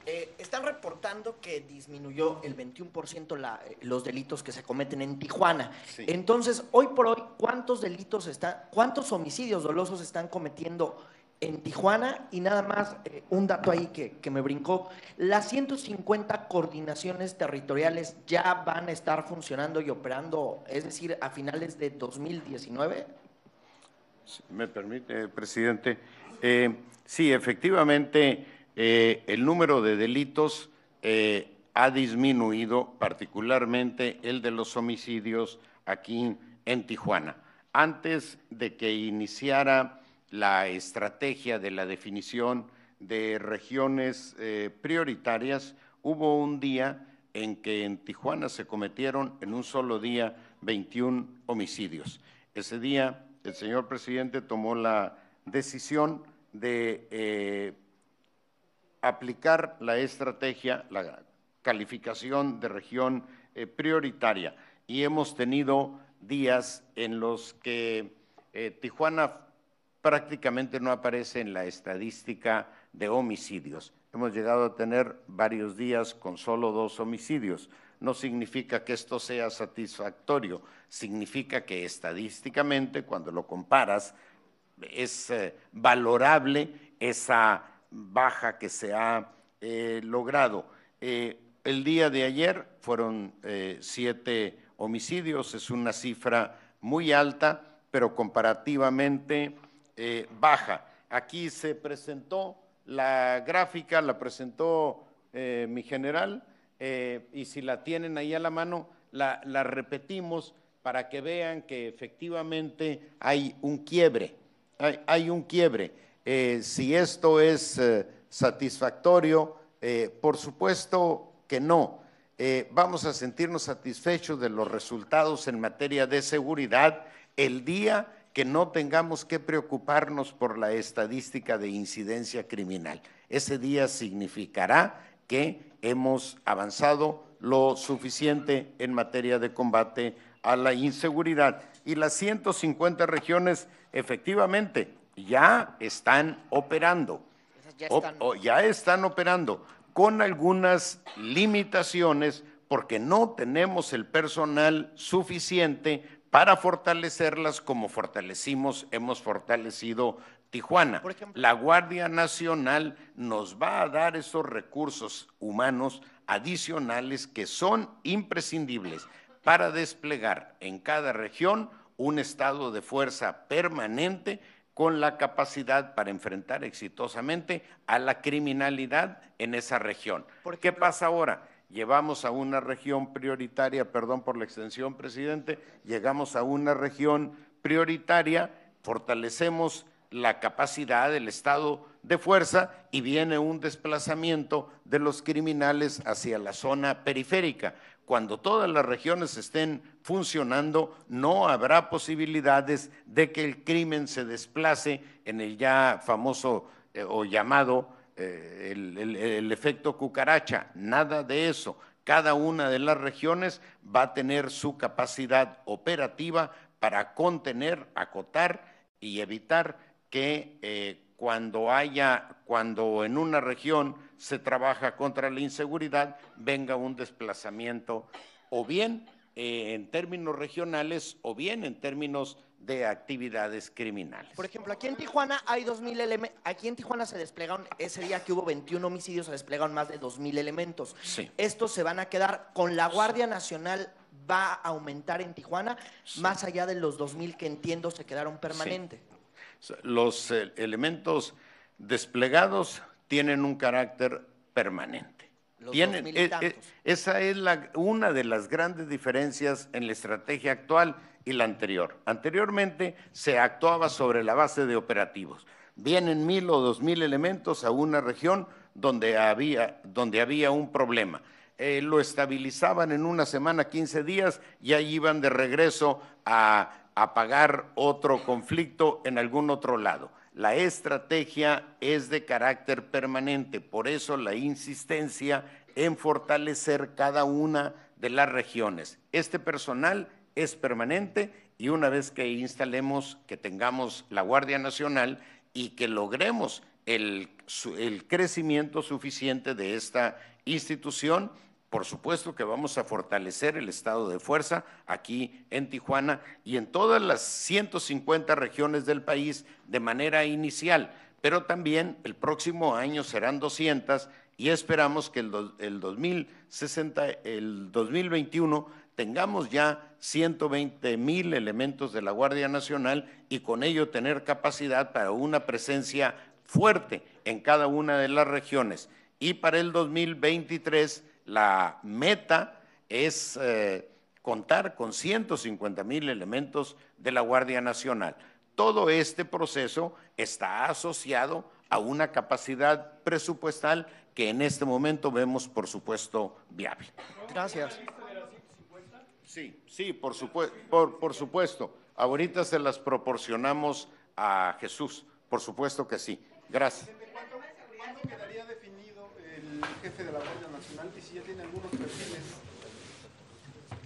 Eh, están reportando que disminuyó el 21% eh, los delitos que se cometen en Tijuana. Entonces, hoy por hoy, ¿cuántos delitos están, cuántos homicidios dolosos están cometiendo en Tijuana y nada más eh, un dato ahí que, me brincó. Las 150 coordinaciones territoriales ya van a estar funcionando y operando, es decir, a finales de 2019. Si me permite, presidente. Eh, sí, efectivamente, eh, el número de delitos ha disminuido, particularmente el de los homicidios aquí en Tijuana. Antes de que iniciara la estrategia de la definición de regiones eh, prioritarias, hubo un día en que en Tijuana se cometieron en un solo día 21 homicidios. Ese día el señor presidente tomó la decisión de eh, aplicar la estrategia, la calificación de región eh, prioritaria y hemos tenido días en los que Tijuana prácticamente no aparece en la estadística de homicidios. Hemos llegado a tener varios días con solo dos homicidios. No significa que esto sea satisfactorio, significa que estadísticamente, cuando lo comparas, es eh, valorable esa baja que se ha eh, logrado. Eh, el día de ayer fueron siete homicidios, es una cifra muy alta, pero comparativamente eh, baja. Aquí se presentó la gráfica, la presentó eh, mi general, eh, y si la tienen ahí a la mano, la, repetimos para que vean que efectivamente hay un quiebre, hay, hay un quiebre. si esto es satisfactorio, por supuesto que no. vamos a sentirnos satisfechos de los resultados en materia de seguridad el día que no tengamos que preocuparnos por la estadística de incidencia criminal. Ese día significará que hemos avanzado lo suficiente en materia de combate a la inseguridad. Y las 150 regiones efectivamente ya están operando. Ya están. ya están operando con algunas limitaciones porque no tenemos el personal suficiente para fortalecerlas como fortalecimos, hemos fortalecido Tijuana. la Guardia Nacional nos va a dar esos recursos humanos adicionales que son imprescindibles para desplegar en cada región un estado de fuerza permanente con la capacidad para enfrentar exitosamente a la criminalidad en esa región. ¿Qué pasa ahora? llevamos a una región prioritaria, perdón por la extensión, presidente, llegamos a una región prioritaria, fortalecemos la capacidad del Estado de fuerza y viene un desplazamiento de los criminales hacia la zona periférica. Cuando todas las regiones estén funcionando, no habrá posibilidades de que el crimen se desplace en el ya famoso eh, o llamado eh, el, efecto cucaracha, nada de eso. Cada una de las regiones va a tener su capacidad operativa para contener, acotar y evitar que eh, cuando haya, cuando en una región se trabaja contra la inseguridad, venga un desplazamiento o bien eh, en términos regionales o bien en términos de actividades criminales. Por ejemplo, aquí en Tijuana hay 2.000 elementos. Aquí en Tijuana se desplegaron, ese día que hubo 21 homicidios, se desplegaron más de 2.000 elementos. Estos se van a quedar con la Guardia Nacional va a aumentar en Tijuana, más allá de los 2.000 que entiendo se quedaron permanentes. Los eh, elementos desplegados tienen un carácter permanente. Los e, e, esa es la, una de las grandes diferencias en la estrategia actual y la anterior. Anteriormente se actuaba sobre la base de operativos. Vienen mil o dos mil elementos a una región donde había, donde había un problema. Eh, lo estabilizaban en una semana, 15 días, y ahí iban de regreso a, apagar pagar otro conflicto en algún otro lado. La estrategia es de carácter permanente, por eso la insistencia en fortalecer cada una de las regiones. Este personal es permanente y una vez que instalemos, que tengamos la Guardia Nacional y que logremos el, crecimiento suficiente de esta institución, por supuesto que vamos a fortalecer el estado de fuerza aquí en Tijuana y en todas las 150 regiones del país de manera inicial, pero también el próximo año serán 200 y esperamos que 2060, el 2021 tengamos ya 120 mil elementos de la Guardia Nacional y con ello tener capacidad para una presencia fuerte en cada una de las regiones. Y para el 2023 la meta es eh, contar con 150 mil elementos de la Guardia Nacional. Todo este proceso está asociado a una capacidad presupuestal que en este momento vemos, por supuesto, viable. Gracias. Sí, sí, por, supuesto, por, supuesto. Ahorita se las proporcionamos a Jesús, por supuesto que sí. Gracias. ¿Cuándo, quedaría definido el jefe de la Guardia Nacional y si ya tiene algunos perfiles?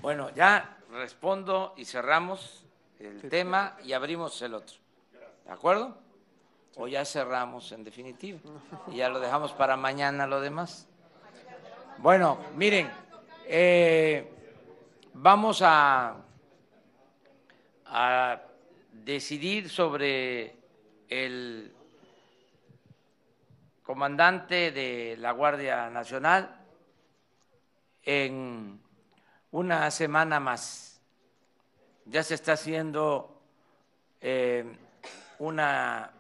Bueno, ya respondo y cerramos el tema y abrimos el otro. ¿De acuerdo? O ya cerramos en definitiva y ya lo dejamos para mañana lo demás. Bueno, miren, eh, Vamos a, decidir sobre el comandante de la Guardia Nacional en una semana más. Ya se está haciendo eh, una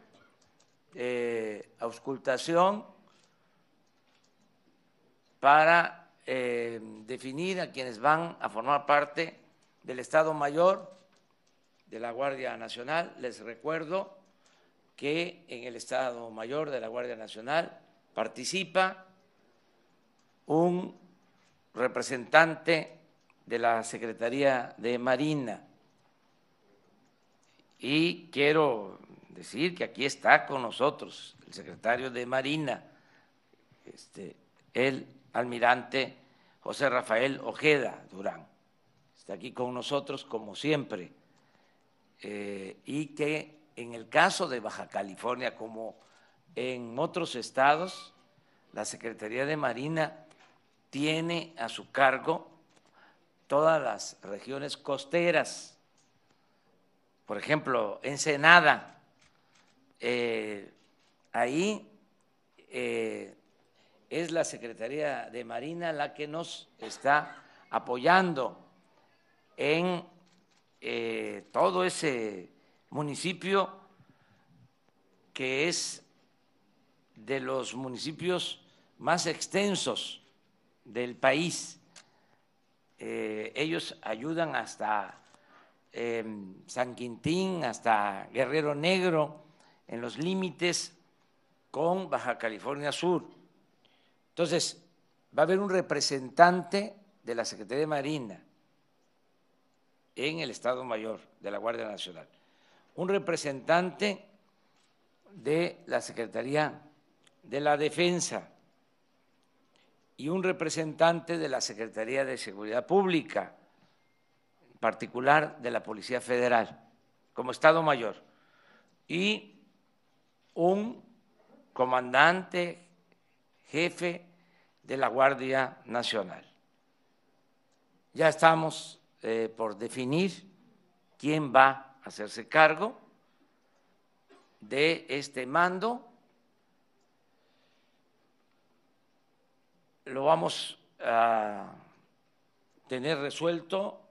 eh, auscultación para eh, definir a quienes van a formar parte del Estado Mayor de la Guardia Nacional. Les recuerdo que en el Estado Mayor de la Guardia Nacional participa un representante de la Secretaría de Marina. Y quiero decir que aquí está con nosotros el secretario de Marina, este, él almirante José Rafael Ojeda Durán. Está aquí con nosotros como siempre. Eh, y que en el caso de Baja California, como en otros estados, la Secretaría de Marina tiene a su cargo todas las regiones costeras. Por ejemplo, Ensenada, eh, ahí eh, es la Secretaría de Marina la que nos está apoyando en eh, todo ese municipio que es de los municipios más extensos del país. Eh, ellos ayudan hasta em, San Quintín, hasta Guerrero Negro, en los límites con Baja California Sur entonces, va a haber un representante de la Secretaría de Marina en el Estado Mayor de la Guardia Nacional, un representante de la Secretaría de la Defensa y un representante de la Secretaría de Seguridad Pública, en particular de la Policía Federal, como Estado Mayor, y un comandante jefe de la Guardia Nacional. Ya estamos eh, por definir quién va a hacerse cargo de este mando. Lo vamos a tener resuelto,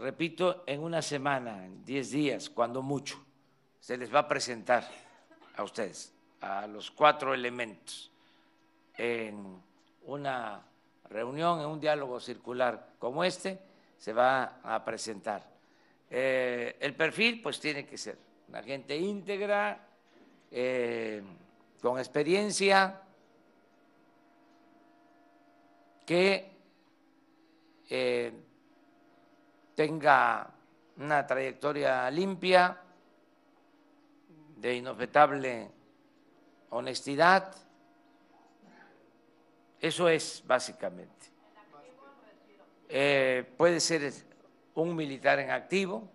repito, en una semana, en 10 días, cuando mucho. Se les va a presentar a ustedes, a los cuatro elementos en una reunión, en un diálogo circular como este, se va a presentar. Eh, el perfil, pues, tiene que ser una gente íntegra, eh, con experiencia, que eh, tenga una trayectoria limpia, de inofetable honestidad, eso es básicamente. Eh, puede ser un militar en activo,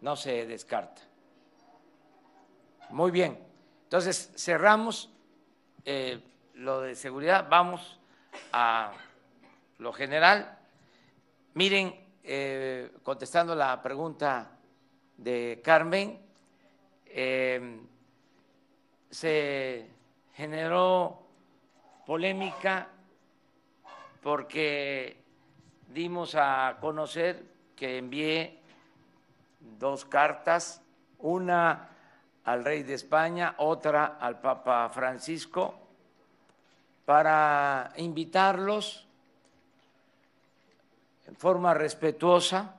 no se descarta. Muy bien, entonces cerramos eh, lo de seguridad, vamos a lo general. Miren, eh, contestando la pregunta de Carmen, se generó polémica porque dimos a conocer que envié dos cartas, una al rey de España, otra al Papa Francisco, para invitarlos en forma respetuosa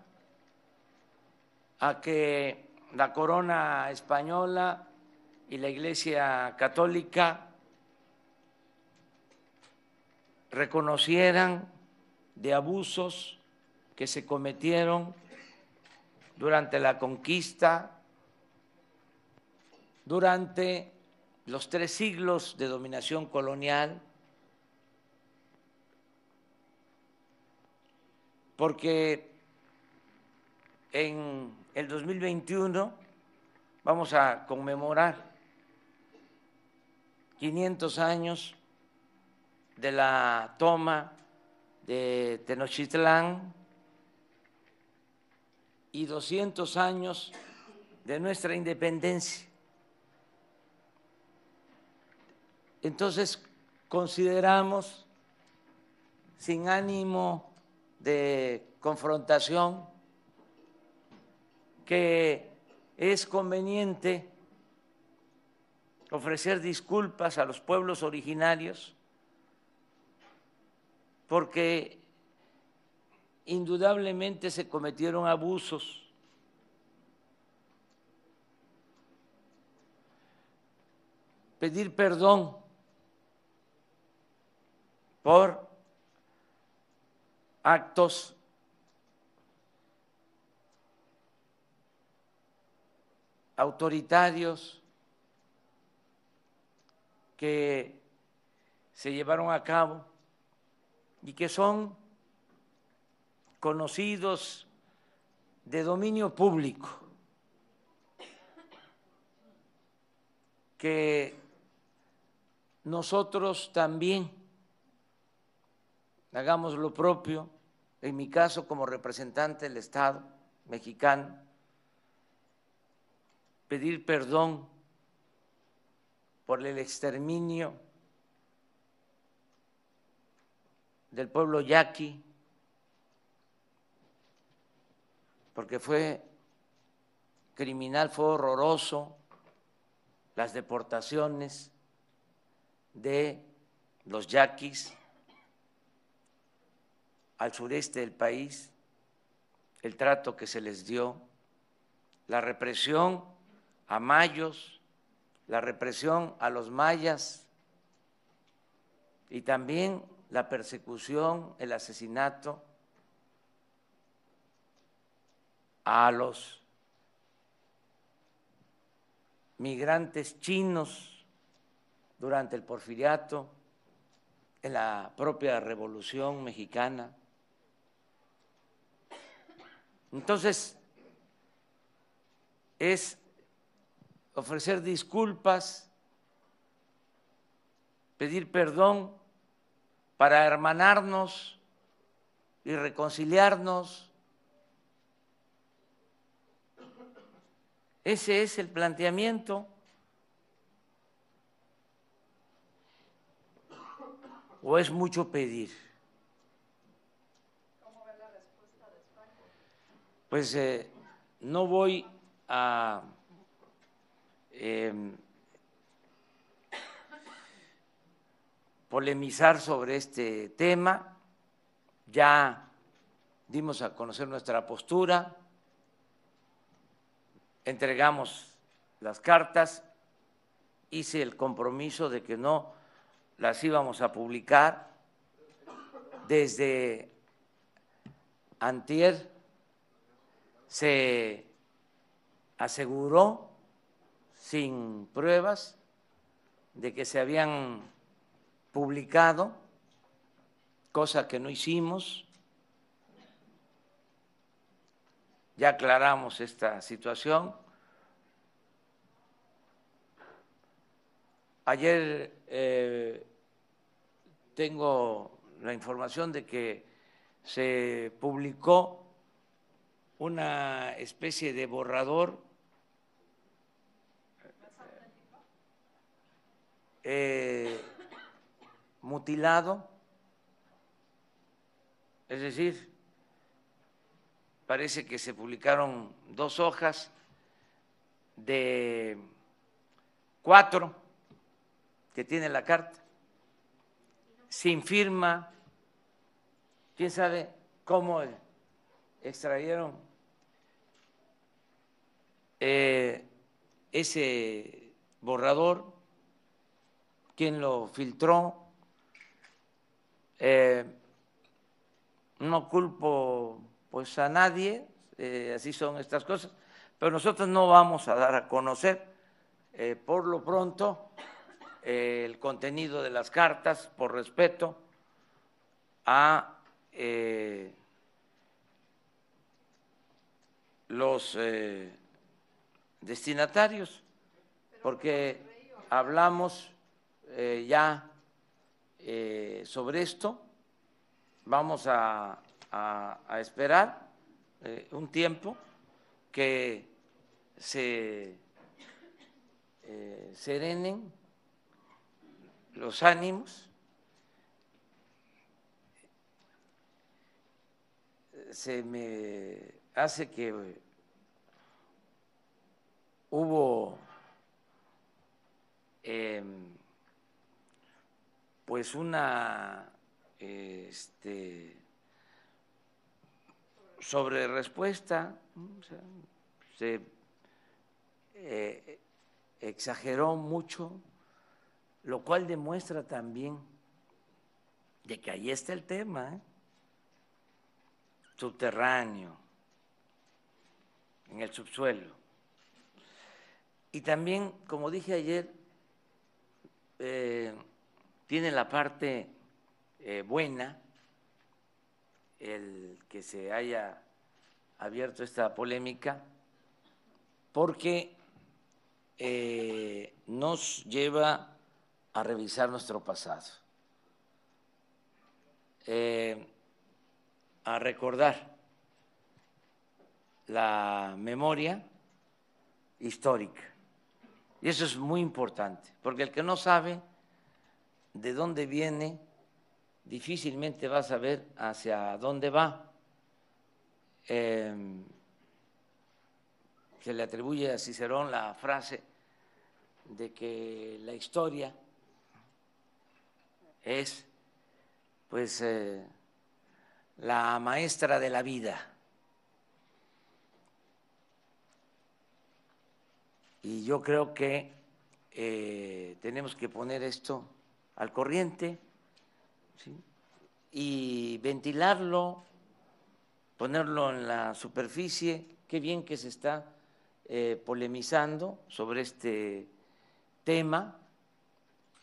a que la corona española y la Iglesia Católica reconocieran de abusos que se cometieron durante la conquista, durante los tres siglos de dominación colonial, porque en el 2021 vamos a conmemorar 500 años de la toma de Tenochtitlán y 200 años de nuestra independencia. Entonces consideramos, sin ánimo de confrontación, que es conveniente ofrecer disculpas a los pueblos originarios porque indudablemente se cometieron abusos. Pedir perdón por actos autoritarios que se llevaron a cabo y que son conocidos de dominio público, que nosotros también hagamos lo propio, en mi caso como representante del Estado mexicano, pedir perdón por el exterminio del pueblo yaqui, porque fue criminal, fue horroroso las deportaciones de los yaquis al sureste del país, el trato que se les dio, la represión a mayos, la represión a los mayas y también la persecución, el asesinato a los migrantes chinos durante el porfiriato, en la propia revolución mexicana. Entonces, es ofrecer disculpas, pedir perdón para hermanarnos y reconciliarnos. Ese es el planteamiento. ¿O es mucho pedir? la respuesta Pues eh, no voy a... Em, polemizar sobre este tema. Ya dimos a conocer nuestra postura, entregamos las cartas, hice el compromiso de que no las íbamos a publicar desde antier se aseguró sin pruebas de que se habían publicado, cosa que no hicimos. Ya aclaramos esta situación. Ayer eh, tengo la información de que se publicó una especie de borrador eh, mutilado, es decir, parece que se publicaron dos hojas de cuatro que tiene la carta, sin firma, quién sabe cómo extrayeron eh, ese borrador, quién lo filtró, eh, no culpo pues a nadie, eh, así son estas cosas, pero nosotros no vamos a dar a conocer eh, por lo pronto el contenido de las cartas por respeto a los destinatarios, porque hablamos ya eh, sobre esto. Vamos a, esperar eh, un tiempo que se eh, serenen los ánimos, se me hace que hubo em, pues una este, sobre respuesta, se eh, exageró mucho, lo cual demuestra también de que ahí está el tema, ¿eh? subterráneo, en el subsuelo. Y también, como dije ayer, eh, tiene la parte eh, buena el que se haya abierto esta polémica porque eh, nos lleva a revisar nuestro pasado, eh, a recordar la memoria histórica. Y eso es muy importante, porque el que no sabe de dónde viene, difícilmente va a saber hacia dónde va. Em, se le atribuye a Cicerón la frase de que la historia es pues eh, la maestra de la vida. Y yo creo que eh, tenemos que poner esto al corriente y ventilarlo, ponerlo en la superficie. Qué bien que se está eh, polemizando sobre este tema.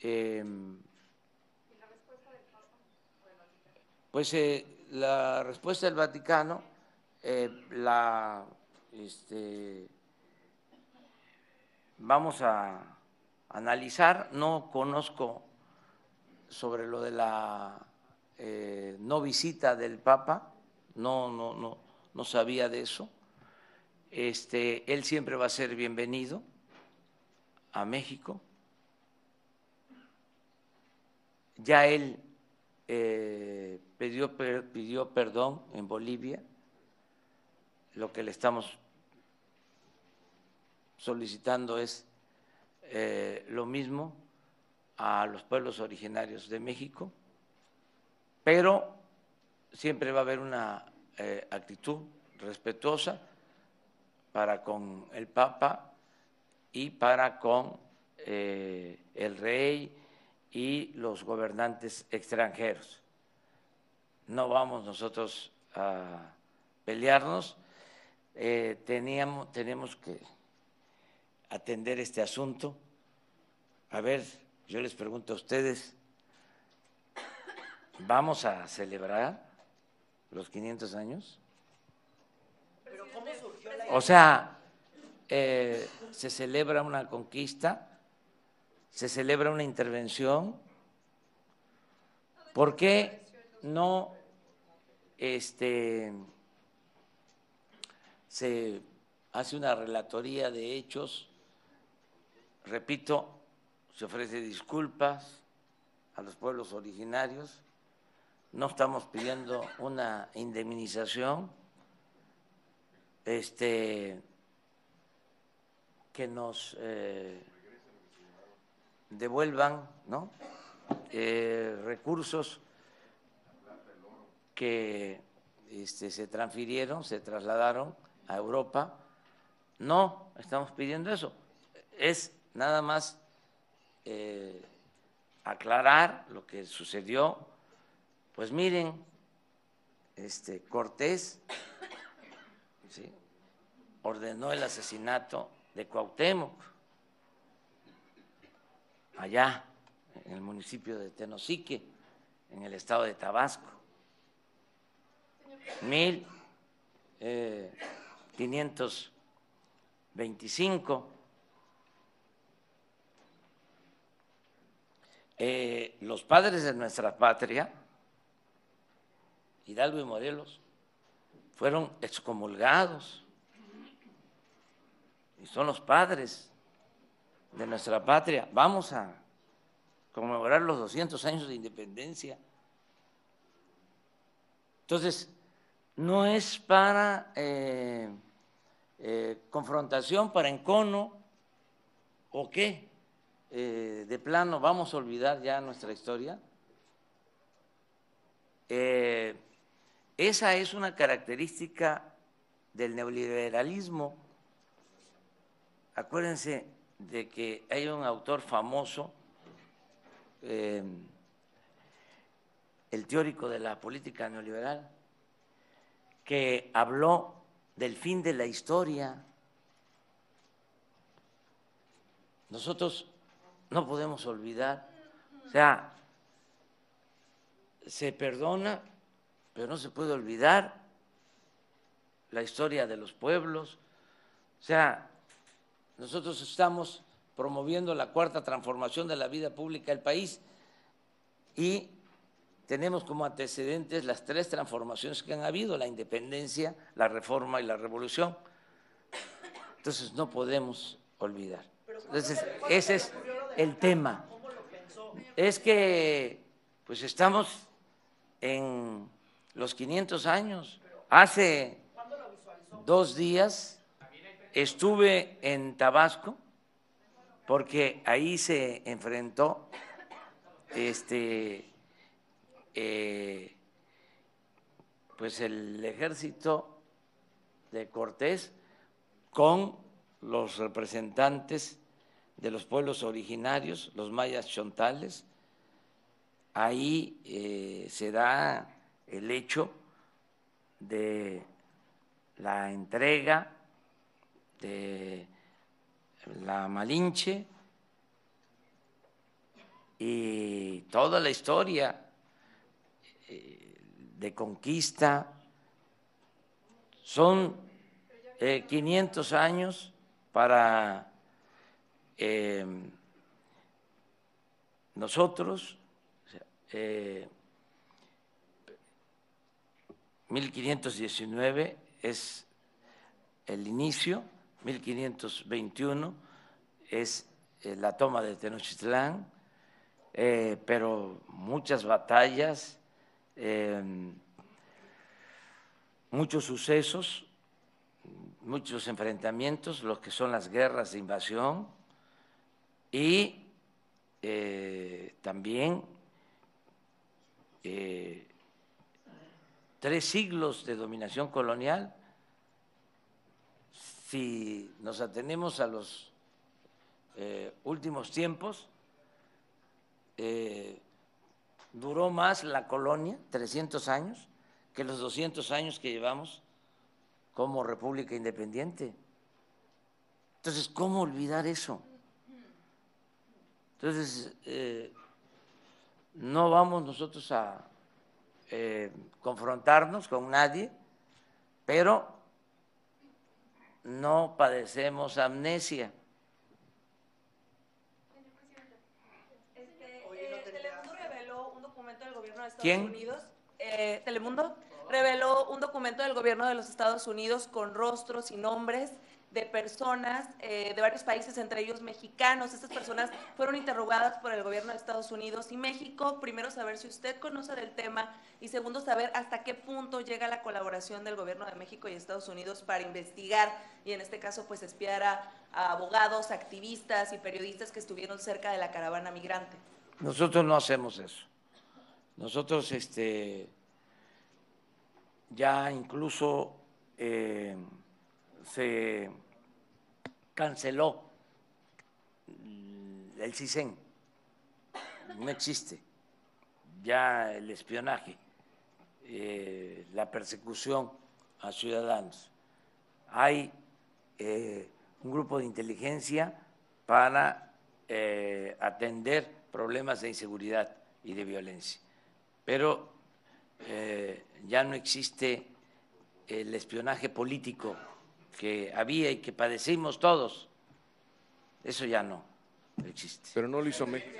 Em, pues eh, la respuesta del Vaticano eh, la este, vamos a analizar. No conozco sobre lo de la eh, no visita del Papa, no, no, no, no sabía de eso. Este, él siempre va a ser bienvenido a México. Ya él eh, pidió, perdón en Bolivia, lo que le estamos solicitando es eh, lo mismo a los pueblos originarios de México, pero siempre va a haber una eh, actitud respetuosa para con el Papa y para con eh, el rey y los gobernantes extranjeros. No vamos nosotros a pelearnos, eh, teníamos, tenemos que atender este asunto, a ver yo les pregunto a ustedes, ¿vamos a celebrar los 500 años? o sea, eh, se celebra una conquista, se celebra una intervención. ¿Por qué no este, se hace una relatoría de hechos? Repito, se ofrece disculpas a los pueblos originarios, no estamos pidiendo una indemnización este, que nos eh, devuelvan ¿no? Eh, recursos que este, se transfirieron, se trasladaron a Europa. No estamos pidiendo eso. Es nada más eh, aclarar lo que sucedió, pues miren, este Cortés ordenó el asesinato de Cuauhtémoc allá en el municipio de Tenosique, en el estado de Tabasco. Mil eh, quinientos veinticinco Eh, los padres de nuestra patria, Hidalgo y Morelos, fueron excomulgados y son los padres de nuestra patria. Vamos a conmemorar los 200 años de independencia. Entonces, no es para eh, eh, confrontación, para encono o qué. Eh, de plano vamos a olvidar ya nuestra historia. Eh, esa es una característica del neoliberalismo. Acuérdense de que hay un autor famoso, eh, el teórico de la política neoliberal, que habló del fin de la historia. Nosotros no podemos olvidar. O sea, se perdona, pero no se puede olvidar la historia de los pueblos. O sea, nosotros estamos promoviendo la cuarta transformación de la vida pública del país y tenemos como antecedentes las tres transformaciones que han habido, la independencia, la reforma y la revolución. Entonces no podemos olvidar. Entonces, ese es el tema. Es que pues estamos en los 500 años. Hace dos días estuve en Tabasco porque ahí se enfrentó este eh, pues el ejército de Cortés con los representantes de los pueblos originarios, los mayas chontales. Ahí eh, se da el hecho de la entrega de la Malinche y toda la historia eh, de conquista. Son 500 eh, años para Em, nosotros, 1519 eh, es el inicio, 1521 es eh, la toma de Tenochtitlán, eh, pero muchas batallas, em, muchos sucesos, muchos enfrentamientos, los que son las guerras de invasión, y eh, también eh, tres siglos de dominación colonial, si nos atenemos a los eh, últimos tiempos, duró más la colonia, 300 años, que los 200 años que llevamos como república independiente. Entonces, ¿cómo olvidar eso? Entonces, eh, no vamos nosotros a eh, confrontarnos con nadie, pero no padecemos amnesia. Este, eh, Telemundo reveló un documento del gobierno de Telemundo reveló un documento del gobierno de los Estados Unidos con rostros y nombres de personas eh, de varios países, entre ellos mexicanos. Estas personas fueron interrogadas por el gobierno de Estados Unidos y México. Primero, saber si usted conoce del tema y segundo, saber hasta qué punto llega la colaboración del gobierno de México y Estados Unidos para investigar y en este caso pues espiar a, abogados, activistas y periodistas que estuvieron cerca de la caravana migrante. Nosotros no hacemos eso. Nosotros este, ya incluso... Eh, se canceló el CISEN, no existe ya el espionaje, eh, la persecución a ciudadanos. Hay eh, un grupo de inteligencia para eh, atender problemas de inseguridad y de violencia, pero ya no existe el espionaje político que había y que padecimos todos. Eso ya no existe. Pero no lo hizo México.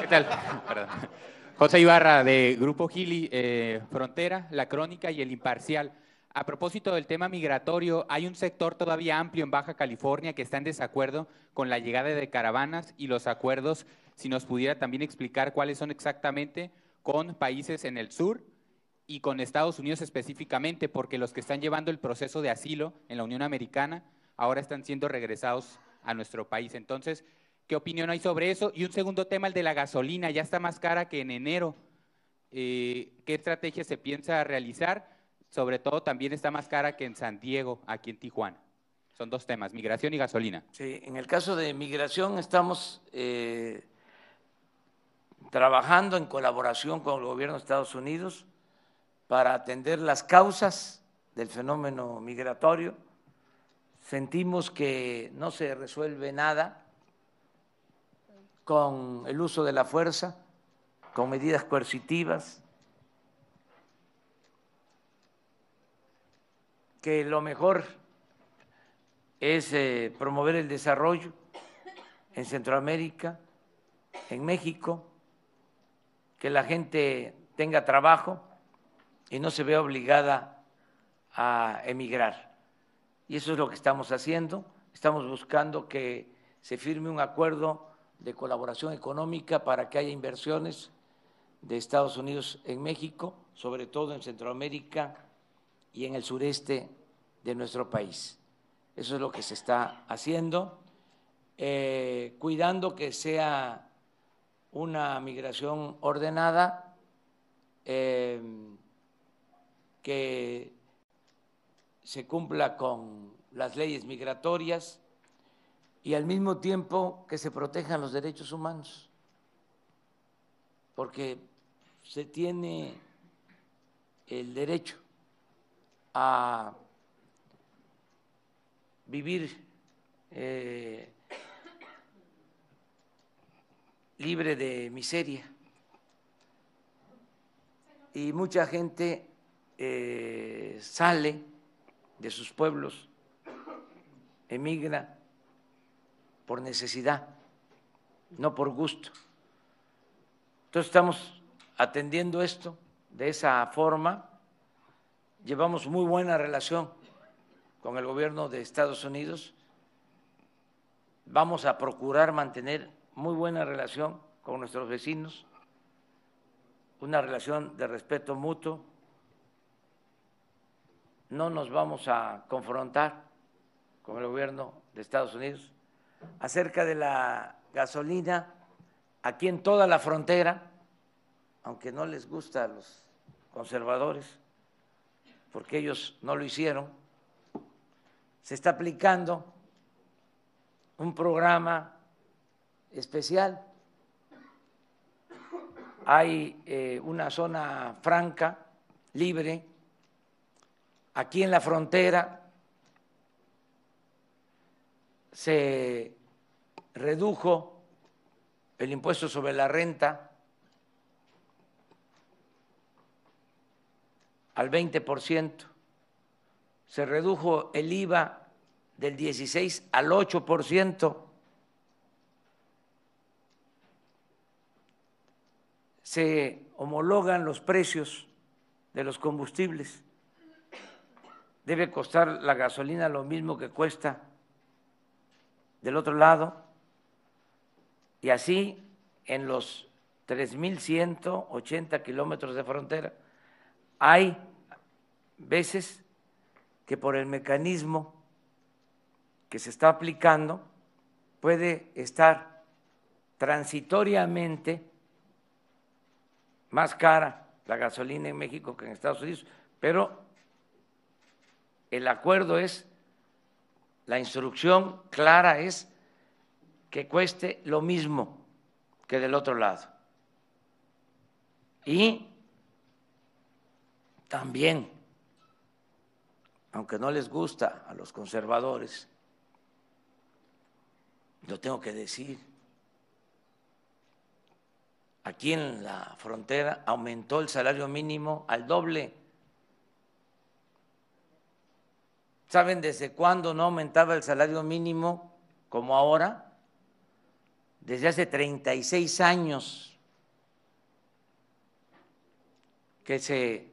¿Qué tal? José Ibarra, de Grupo Gili, eh, Frontera, La Crónica y El Imparcial. A propósito del tema migratorio, hay un sector todavía amplio en Baja California que está en desacuerdo con la llegada de caravanas y los acuerdos, si nos pudiera también explicar cuáles son exactamente con países en el sur, y con Estados Unidos específicamente, porque los que están llevando el proceso de asilo en la Unión Americana ahora están siendo regresados a nuestro país. Entonces, ¿qué opinión hay sobre eso? Y un segundo tema, el de la gasolina, ya está más cara que en enero. Eh, ¿Qué estrategia se piensa realizar? Sobre todo también está más cara que en San Diego, aquí en Tijuana. Son dos temas, migración y gasolina. Sí, en el caso de migración estamos eh, trabajando en colaboración con el gobierno de Estados Unidos para atender las causas del fenómeno migratorio. Sentimos que no se resuelve nada con el uso de la fuerza, con medidas coercitivas, que lo mejor es eh, promover el desarrollo en Centroamérica, en México, que la gente tenga trabajo y no se vea obligada a emigrar. Y eso es lo que estamos haciendo. Estamos buscando que se firme un acuerdo de colaboración económica para que haya inversiones de Estados Unidos en México, sobre todo en Centroamérica y en el sureste de nuestro país. Eso es lo que se está haciendo, eh, cuidando que sea una migración ordenada, eh, que se cumpla con las leyes migratorias y al mismo tiempo que se protejan los derechos humanos, porque se tiene el derecho a vivir eh, libre de miseria. Y mucha gente eh, sale de sus pueblos, emigra por necesidad, no por gusto. Entonces estamos atendiendo esto de esa forma. Llevamos muy buena relación con el gobierno de Estados Unidos. Vamos a procurar mantener muy buena relación con nuestros vecinos, una relación de respeto mutuo no nos vamos a confrontar con el gobierno de Estados Unidos acerca de la gasolina aquí en toda la frontera, aunque no les gusta a los conservadores, porque ellos no lo hicieron, se está aplicando un programa especial. Hay eh, una zona franca, libre, aquí en la frontera se redujo el impuesto sobre la renta al 20%, se redujo el IVA del 16 al 8%, se homologan los precios de los combustibles debe costar la gasolina lo mismo que cuesta del otro lado. Y así en los 3.180 kilómetros de frontera hay veces que por el mecanismo que se está aplicando puede estar transitoriamente más cara la gasolina en México que en Estados Unidos, pero el acuerdo es, la instrucción clara es que cueste lo mismo que del otro lado. Y también, aunque no les gusta a los conservadores, lo tengo que decir, aquí en la frontera aumentó el salario mínimo al doble. ¿Saben desde cuándo no aumentaba el salario mínimo como ahora? Desde hace 36 años que se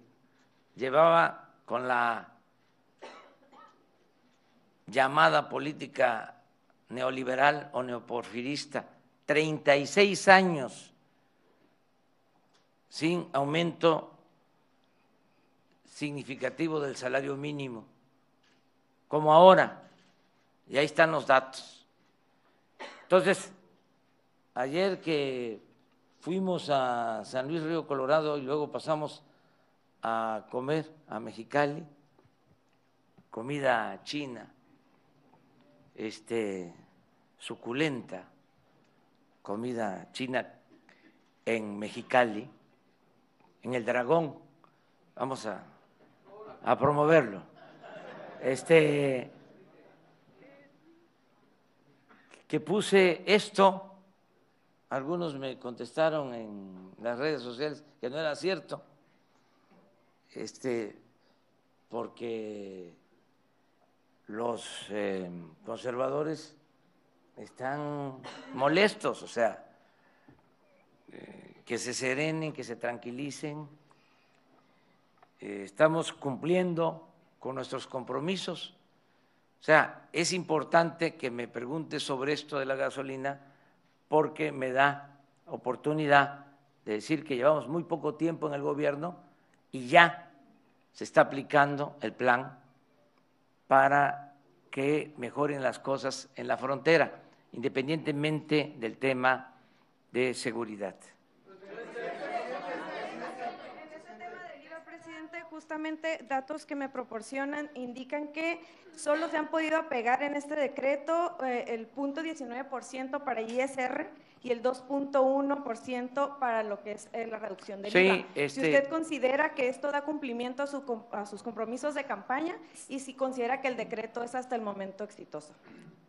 llevaba con la llamada política neoliberal o neoporfirista, 36 años sin aumento significativo del salario mínimo como ahora. Y ahí están los datos. Entonces, ayer que fuimos a San Luis Río Colorado y luego pasamos a comer a Mexicali, comida china, este, suculenta, comida china en Mexicali, en el Dragón. Vamos a, a promoverlo. Este, que puse esto, algunos me contestaron en las redes sociales que no era cierto, este, porque los eh, conservadores están molestos, o sea, que se serenen, que se tranquilicen. Eh, estamos cumpliendo con nuestros compromisos. O sea, es importante que me pregunte sobre esto de la gasolina porque me da oportunidad de decir que llevamos muy poco tiempo en el gobierno y ya se está aplicando el plan para que mejoren las cosas en la frontera, independientemente del tema de seguridad. justamente datos que me proporcionan indican que solo se han podido apegar en este decreto eh, el 19% para ISR y el 2.1% para lo que es eh, la reducción del IVA. Si este usted considera que esto da cumplimiento a, sus compromisos de campaña y si considera que el decreto es hasta el momento exitoso.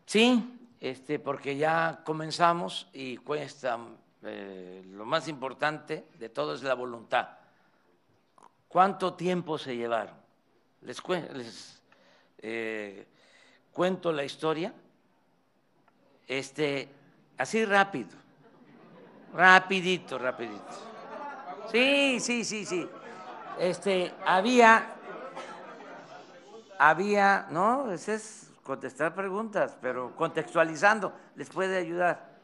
Sí, este, porque ya comenzamos y cuesta, eh, lo más importante de todo es la voluntad ¿Cuánto tiempo se llevaron? Les, eh, cuento la historia. Este, así rápido. Rapidito, rapidito. Sí, sí, sí, sí. Este, había, había, no, ese es contestar preguntas, pero contextualizando les puede ayudar.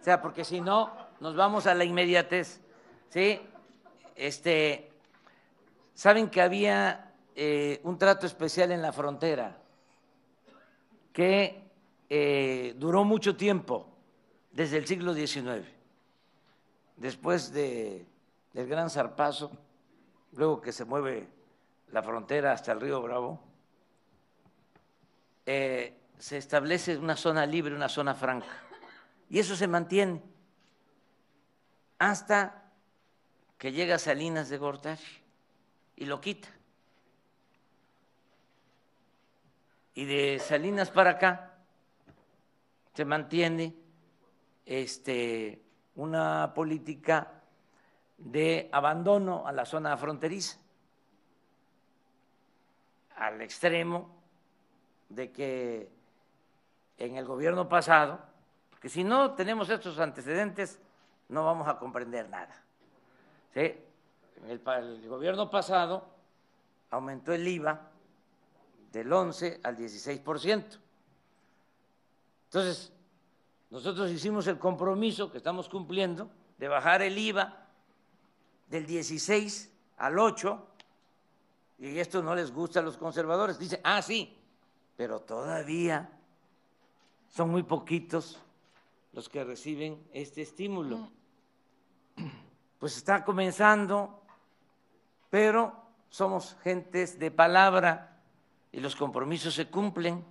O sea, porque si no, nos vamos a la inmediatez. ¿Sí? Este, saben que había eh, un trato especial en la frontera que eh, duró mucho tiempo, desde el siglo XIX, después del gran zarpazo, luego que se mueve la frontera hasta el río Bravo, eh, se establece una zona libre, una zona franca. Y eso se mantiene hasta que llega Salinas de Gortari y lo quita. Y de Salinas para acá se mantiene este, una política de abandono a la zona fronteriza, al extremo de que en el gobierno pasado, que si no tenemos estos antecedentes, no vamos a comprender nada. ¿sí? el, gobierno pasado aumentó el IVA del 11 al 16%. Entonces, nosotros hicimos el compromiso que estamos cumpliendo de bajar el IVA del 16 al 8, y esto no les gusta a los conservadores. Dicen, ah, sí, pero todavía son muy poquitos los que reciben este estímulo. Mm. Pues está comenzando pero somos gentes de palabra y los compromisos se cumplen.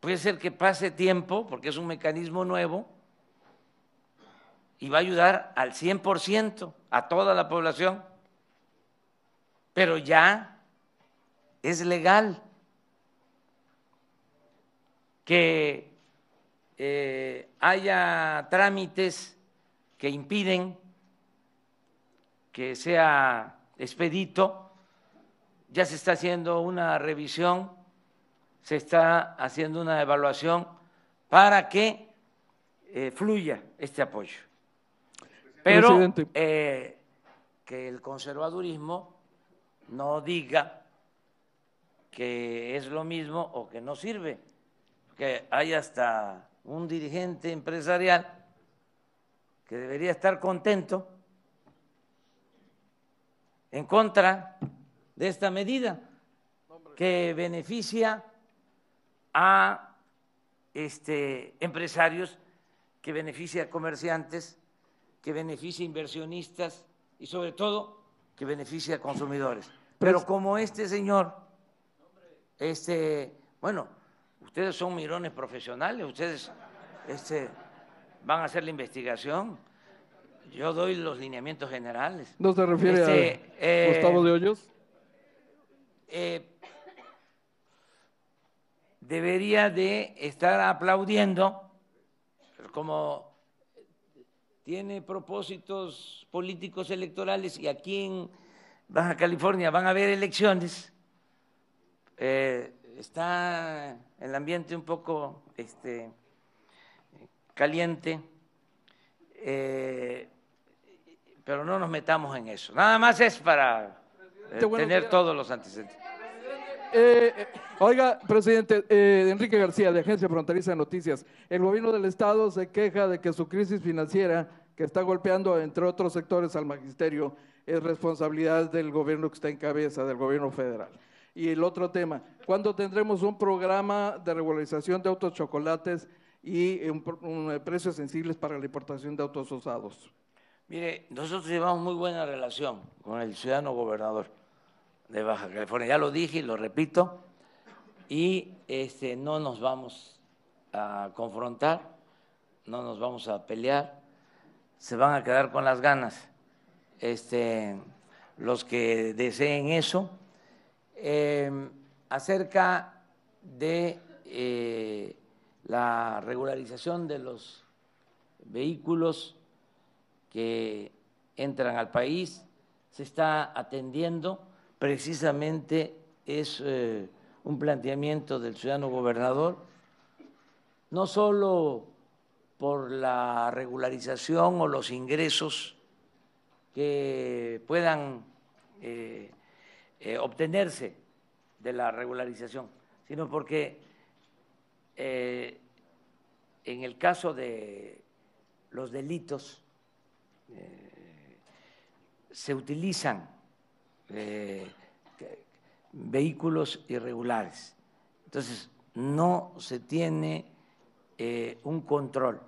Puede ser que pase tiempo, porque es un mecanismo nuevo, y va a ayudar al 100% a toda la población, pero ya es legal que eh, haya trámites que impiden que sea expedito. Ya se está haciendo una revisión, se está haciendo una evaluación para que eh, fluya este apoyo. Pero eh, que el conservadurismo no diga que es lo mismo o que no sirve, que hay hasta un dirigente empresarial que debería estar contento en contra de esta medida que beneficia a este, empresarios, que beneficia a comerciantes, que beneficia a inversionistas y sobre todo que beneficia a consumidores. Pero pues como este señor, este, bueno, ustedes son mirones profesionales, ustedes este, van a hacer la investigación. Yo doy los lineamientos generales. ¿No se refiere este, a eh, Gustavo de Hoyos? Eh, debería de estar aplaudiendo, como tiene propósitos políticos electorales y aquí en Baja California van a haber elecciones, eh, está el ambiente un poco este, caliente pero no nos metamos en eso. Nada más es para eh, tener todos los antecedentes. Eh, eh, oiga, presidente Enrique García, de Agencia Fronteriza de Noticias, el gobierno del Estado se queja de que su crisis financiera, que está golpeando, entre otros sectores, al magisterio, es responsabilidad del gobierno que está en cabeza, del gobierno federal. Y el otro tema, ¿cuándo tendremos un programa de regularización de autos chocolates y precios sensibles para la importación de autos usados? Mire, nosotros llevamos muy buena relación con el ciudadano gobernador de Baja California, ya lo dije y lo repito, y este, no nos vamos a confrontar, no nos vamos a pelear, se van a quedar con las ganas este, los que deseen eso. Em, acerca de eh, la regularización de los vehículos que entran al país, se está atendiendo, precisamente es eh, un planteamiento del ciudadano gobernador, no solo por la regularización o los ingresos que puedan eh, eh, obtenerse de la regularización, sino porque en el caso de los delitos eh, se utilizan eh, vehículos irregulares. Entonces, no se tiene eh, un control.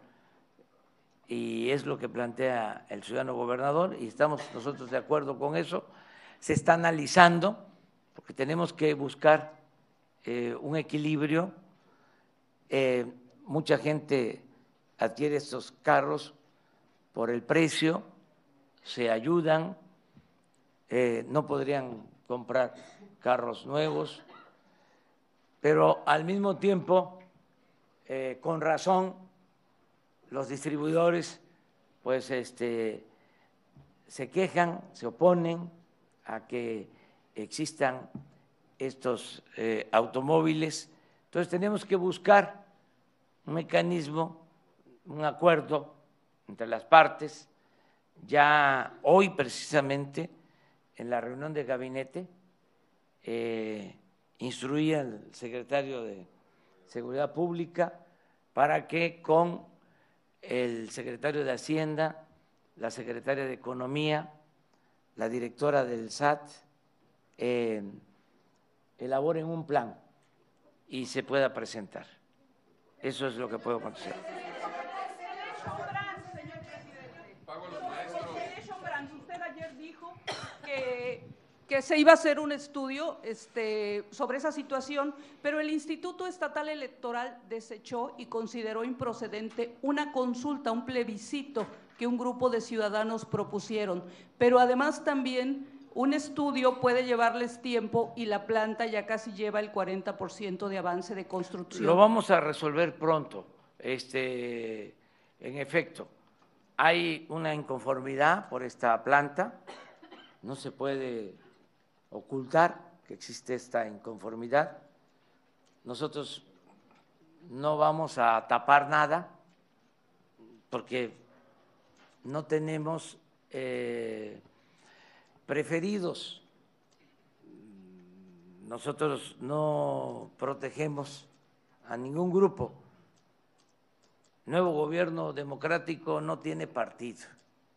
Y es lo que plantea el ciudadano gobernador y estamos nosotros de acuerdo con eso. Se está analizando porque tenemos que buscar un equilibrio. mucha gente adquiere estos carros por el precio, se ayudan, eh, no podrían comprar carros nuevos, pero al mismo tiempo, eh, con razón, los distribuidores pues este, se quejan, se oponen a que existan estos eh, automóviles. Entonces tenemos que buscar un mecanismo, un acuerdo entre las partes. Ya hoy precisamente en la reunión de gabinete eh, instruí al secretario de Seguridad Pública para que con el secretario de Hacienda, la secretaria de Economía, la directora del SAT, eh, elaboren un plan y se pueda presentar. Eso es lo que puedo acontecer. que se iba a hacer un estudio este, sobre esa situación, pero el Instituto Estatal Electoral desechó y consideró improcedente una consulta, un plebiscito que un grupo de ciudadanos propusieron. Pero además también un estudio puede llevarles tiempo y la planta ya casi lleva el 40% de avance de construcción. Lo vamos a resolver pronto. Este, en efecto, hay una inconformidad por esta planta. No se puede ocultar que existe esta inconformidad. Nosotros no vamos a tapar nada porque no tenemos eh, preferidos. Nosotros no protegemos a ningún grupo. Nuevo gobierno democrático no tiene partido,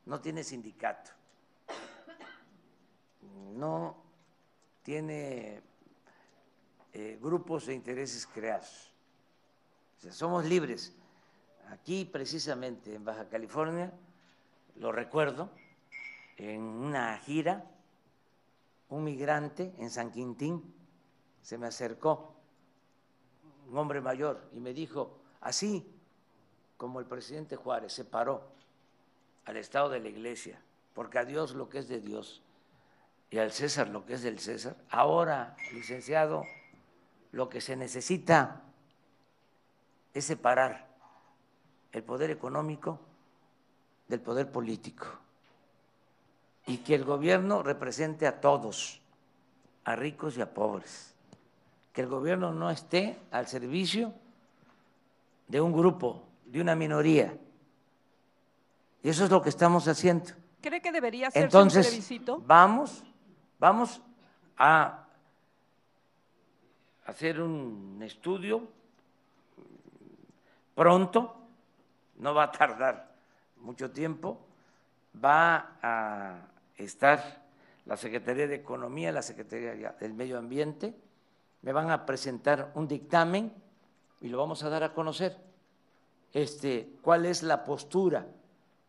no tiene sindicato, no tiene eh, grupos e intereses creados. O sea, somos libres. Aquí precisamente en Baja California, lo recuerdo, en una gira, un migrante en San Quintín se me acercó, un hombre mayor, y me dijo, así como el presidente Juárez se paró al Estado de la Iglesia, porque a Dios lo que es de Dios y al César lo que es del César. Ahora, licenciado, lo que se necesita es separar el poder económico del poder político y que el gobierno represente a todos, a ricos y a pobres, que el gobierno no esté al servicio de un grupo, de una minoría. Y eso es lo que estamos haciendo. ¿Cree que debería ser Entonces, Vamos Vamos a hacer un estudio pronto, no va a tardar mucho tiempo, va a estar la Secretaría de Economía, la Secretaría del Medio Ambiente, me van a presentar un dictamen y lo vamos a dar a conocer. Este, ¿Cuál es la postura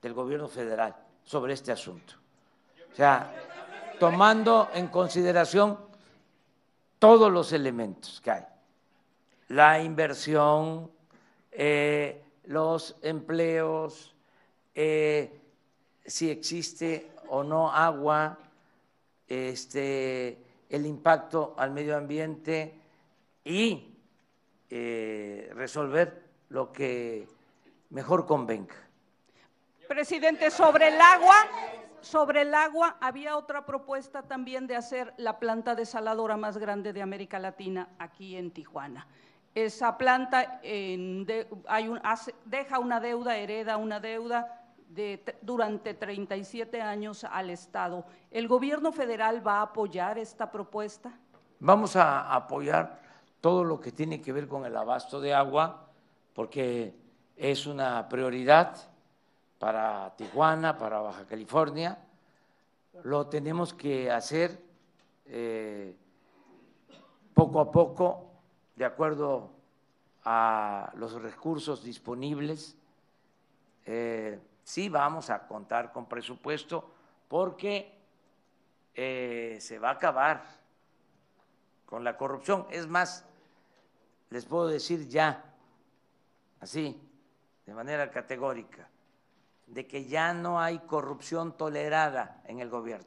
del gobierno federal sobre este asunto? O sea, tomando en consideración todos los elementos que hay. La inversión, eh, los empleos, eh, si existe o no agua, este, el impacto al medio ambiente y eh, resolver lo que mejor convenga. Presidente, sobre el agua, sobre el agua había otra propuesta también de hacer la planta desaladora más grande de América Latina aquí en Tijuana. Esa planta deja una deuda, hereda una deuda de, durante 37 años al Estado. ¿El gobierno federal va a apoyar esta propuesta? Vamos a apoyar todo lo que tiene que ver con el abasto de agua, porque es una prioridad para Tijuana, para Baja California, lo tenemos que hacer eh, poco a poco, de acuerdo a los recursos disponibles. Eh, sí vamos a contar con presupuesto porque eh, se va a acabar con la corrupción. Es más, les puedo decir ya, así, de manera categórica, de que ya no hay corrupción tolerada en el gobierno.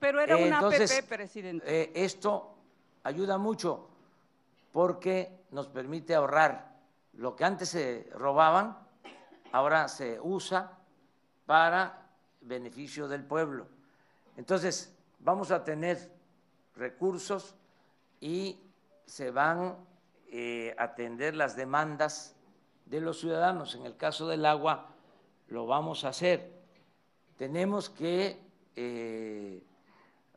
Pero era una PP, presidente. Eh, esto ayuda mucho porque nos permite ahorrar lo que antes se robaban, ahora se usa para beneficio del pueblo. Entonces, vamos a tener recursos y se van eh, a atender las demandas de los ciudadanos. En el caso del agua, lo vamos a hacer. Tenemos que eh,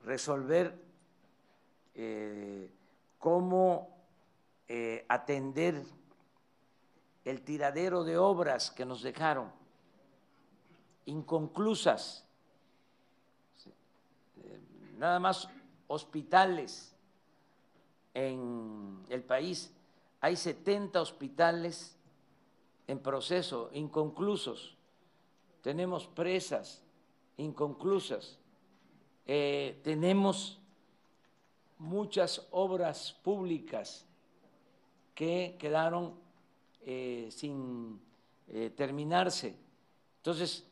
resolver eh, cómo eh, atender el tiradero de obras que nos dejaron inconclusas, nada más hospitales en el país. Hay 70 hospitales en proceso, inconclusos tenemos presas inconclusas, eh, tenemos muchas obras públicas que quedaron eh, sin eh, terminarse. Entonces,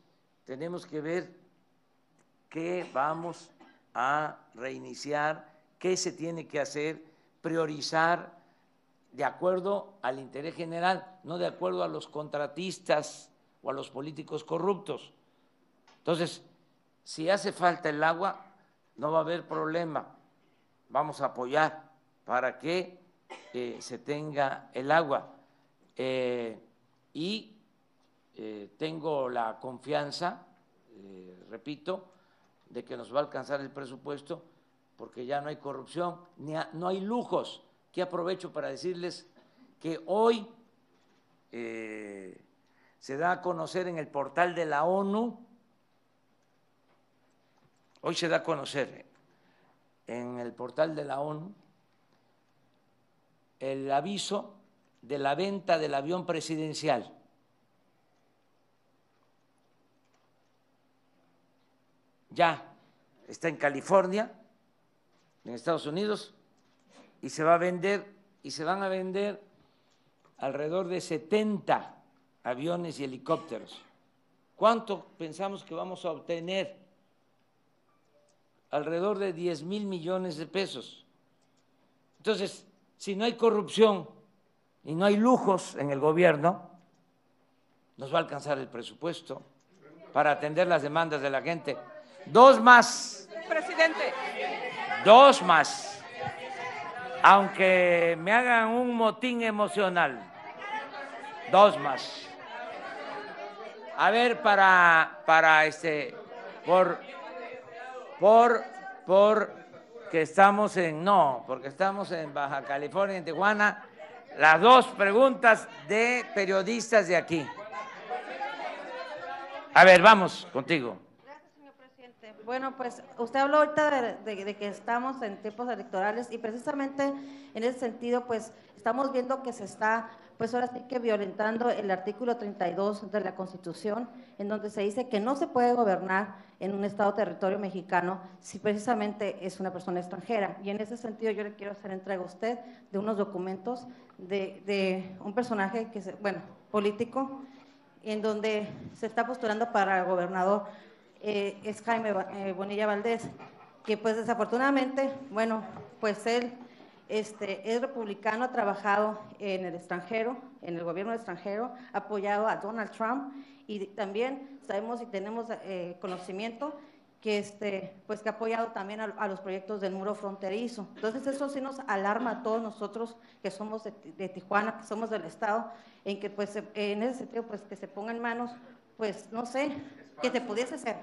tenemos que ver qué vamos a reiniciar, qué se tiene que hacer, priorizar de acuerdo al interés general, no de acuerdo a los contratistas o a los políticos corruptos. Entonces, si hace falta el agua, no va a haber problema. Vamos a apoyar para que eh, se tenga el agua. Eh, y eh, tengo la confianza, repito, de que nos va a alcanzar el presupuesto porque ya no hay corrupción, ni no hay lujos. Que aprovecho para decirles que hoy se da a conocer en el portal de la ONU, hoy se da a conocer en el portal de la ONU el aviso de la venta del avión presidencial. Ya está en California, en Estados Unidos, y se va a vender, y se van a vender alrededor de 70 aviones y helicópteros. ¿Cuánto pensamos que vamos a obtener? Alrededor de 10 mil millones de pesos. Entonces, si no hay corrupción y no hay lujos en el gobierno, nos va a alcanzar el presupuesto para atender las demandas de la gente. Dos más. Presidente. Dos más. Aunque me hagan un motín emocional. Dos más. A ver, para, para este, por, por, por que estamos en, no, porque estamos en Baja California, en Tijuana, las dos preguntas de periodistas de aquí. A ver, vamos contigo. Gracias, señor presidente. Bueno, pues usted habló ahorita de, de, que estamos en tiempos electorales y precisamente en ese sentido, pues estamos viendo que se está pues ahora sí que violentando el artículo 32 de la Constitución, en donde se dice que no se puede gobernar en un Estado territorio mexicano si precisamente es una persona extranjera. Y en ese sentido yo le quiero hacer entrega a usted de unos documentos de, un personaje que, bueno, político, en donde se está postulando para gobernador, eh, es Jaime eh, Bonilla Valdés, que pues desafortunadamente, bueno, pues él este, es republicano, ha trabajado en el extranjero, en el gobierno extranjero, ha apoyado a Donald Trump y también sabemos y tenemos eh, conocimiento que, este, pues, que ha apoyado también a, los proyectos del muro fronterizo. Entonces eso sí nos alarma a todos nosotros que somos de, Tijuana, que somos del Estado, en que pues en ese sentido pues que se pongan manos, pues no sé, que se pudiese hacer.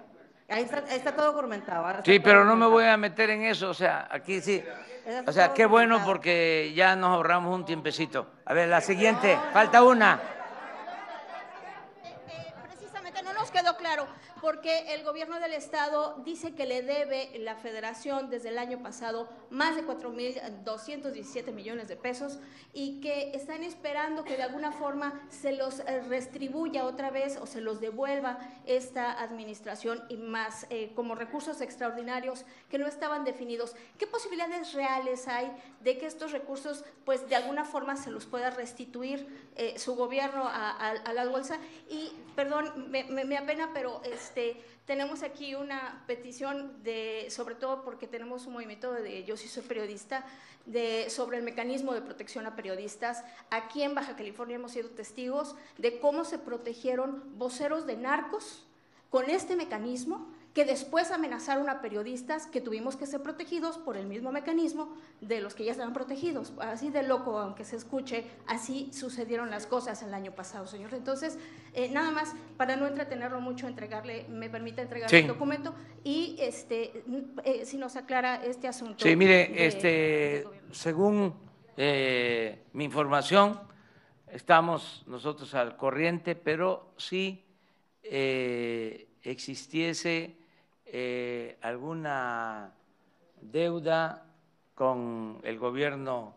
Ahí está, está todo documentado. sí, pero no me voy a meter en eso, o sea, aquí sí. O sea, qué bueno porque ya nos ahorramos un tiempecito. A ver, la siguiente, falta una. Eh, eh, precisamente no nos quedó claro porque el gobierno del estado dice que le debe la federación desde el año pasado más de 4.217 millones de pesos y que están esperando que de alguna forma se los eh, restribuya otra vez o se los devuelva esta administración y más eh, como recursos extraordinarios que no estaban definidos. ¿Qué posibilidades reales hay de que estos recursos pues de alguna forma se los pueda restituir eh, su gobierno a, la bolsa? Y perdón, me, apena, pero... Este, este, tenemos aquí una petición de, sobre todo porque tenemos un movimiento de Yo sí soy periodista, sobre el mecanismo de protección a periodistas. Aquí en Baja California hemos sido testigos de cómo se protegieron voceros de narcos con este mecanismo que después amenazaron a periodistas que tuvimos que ser protegidos por el mismo mecanismo de los que ya estaban protegidos. Así de loco, aunque se escuche, así sucedieron las cosas el año pasado, señor. Entonces, eh, nada más, para no entretenerlo mucho, entregarle, me permite entregarle el documento y este, eh, si nos aclara este asunto. Sí, mire, este, este según eh, mi información, estamos nosotros al corriente, pero sí existiese eh, alguna deuda con el gobierno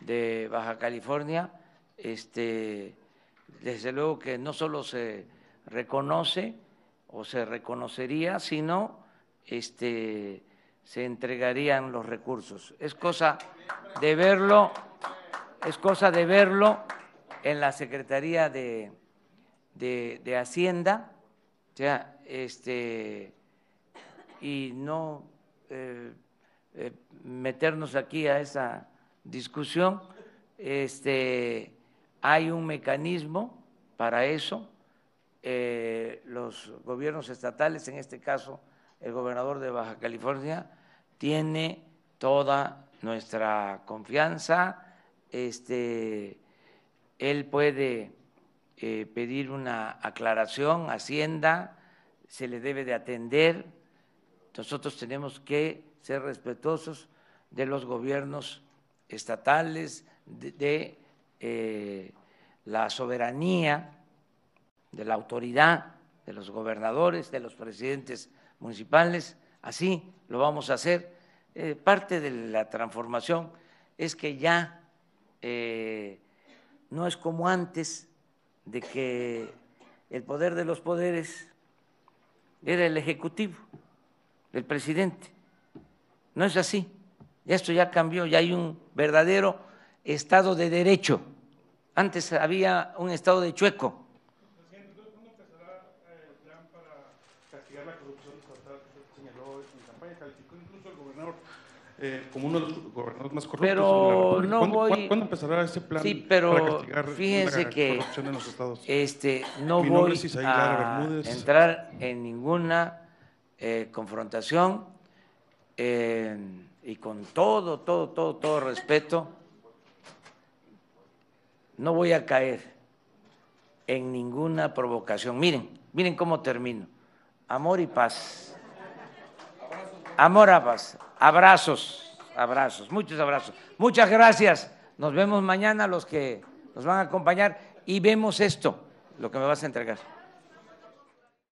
de Baja California. Este, desde luego que no solo se reconoce o se reconocería, sino este, se entregarían los recursos. Es cosa de verlo, es cosa de verlo en la Secretaría de, de Hacienda. O sea, este, y no eh, eh, meternos aquí a esa discusión. Este, hay un mecanismo para eso. Eh, los gobiernos estatales, en este caso el gobernador de Baja California, tiene toda nuestra confianza. Este, él puede pedir una aclaración, Hacienda se le debe de atender nosotros tenemos que ser respetuosos de los gobiernos estatales, de, eh, la soberanía, de la autoridad de los gobernadores, de los presidentes municipales. Así lo vamos a hacer. Eh, parte de la transformación es que ya eh, no es como antes de que el poder de los poderes era el Ejecutivo el presidente. No es así. Esto ya cambió, ya hay un verdadero Estado de Derecho. Antes había un Estado de chueco. ¿Cuándo empezará plan para castigar la corrupción señaló en campaña, el Eh, como uno de los gobernadores más corruptos. Pero no ¿Cuándo, voy... ¿Cuándo empezará ese plan sí, pero para castigar fíjense la que corrupción en los estados? Este, no voy a entrar en ninguna eh, confrontación eh, y con todo, todo, todo, todo respeto, no voy a caer en ninguna provocación. Miren, miren cómo termino. Amor y paz. Amor a paz. Abrazos, abrazos, muchos abrazos. Muchas gracias. Nos vemos mañana los que nos van a acompañar y vemos esto, lo que me vas a entregar.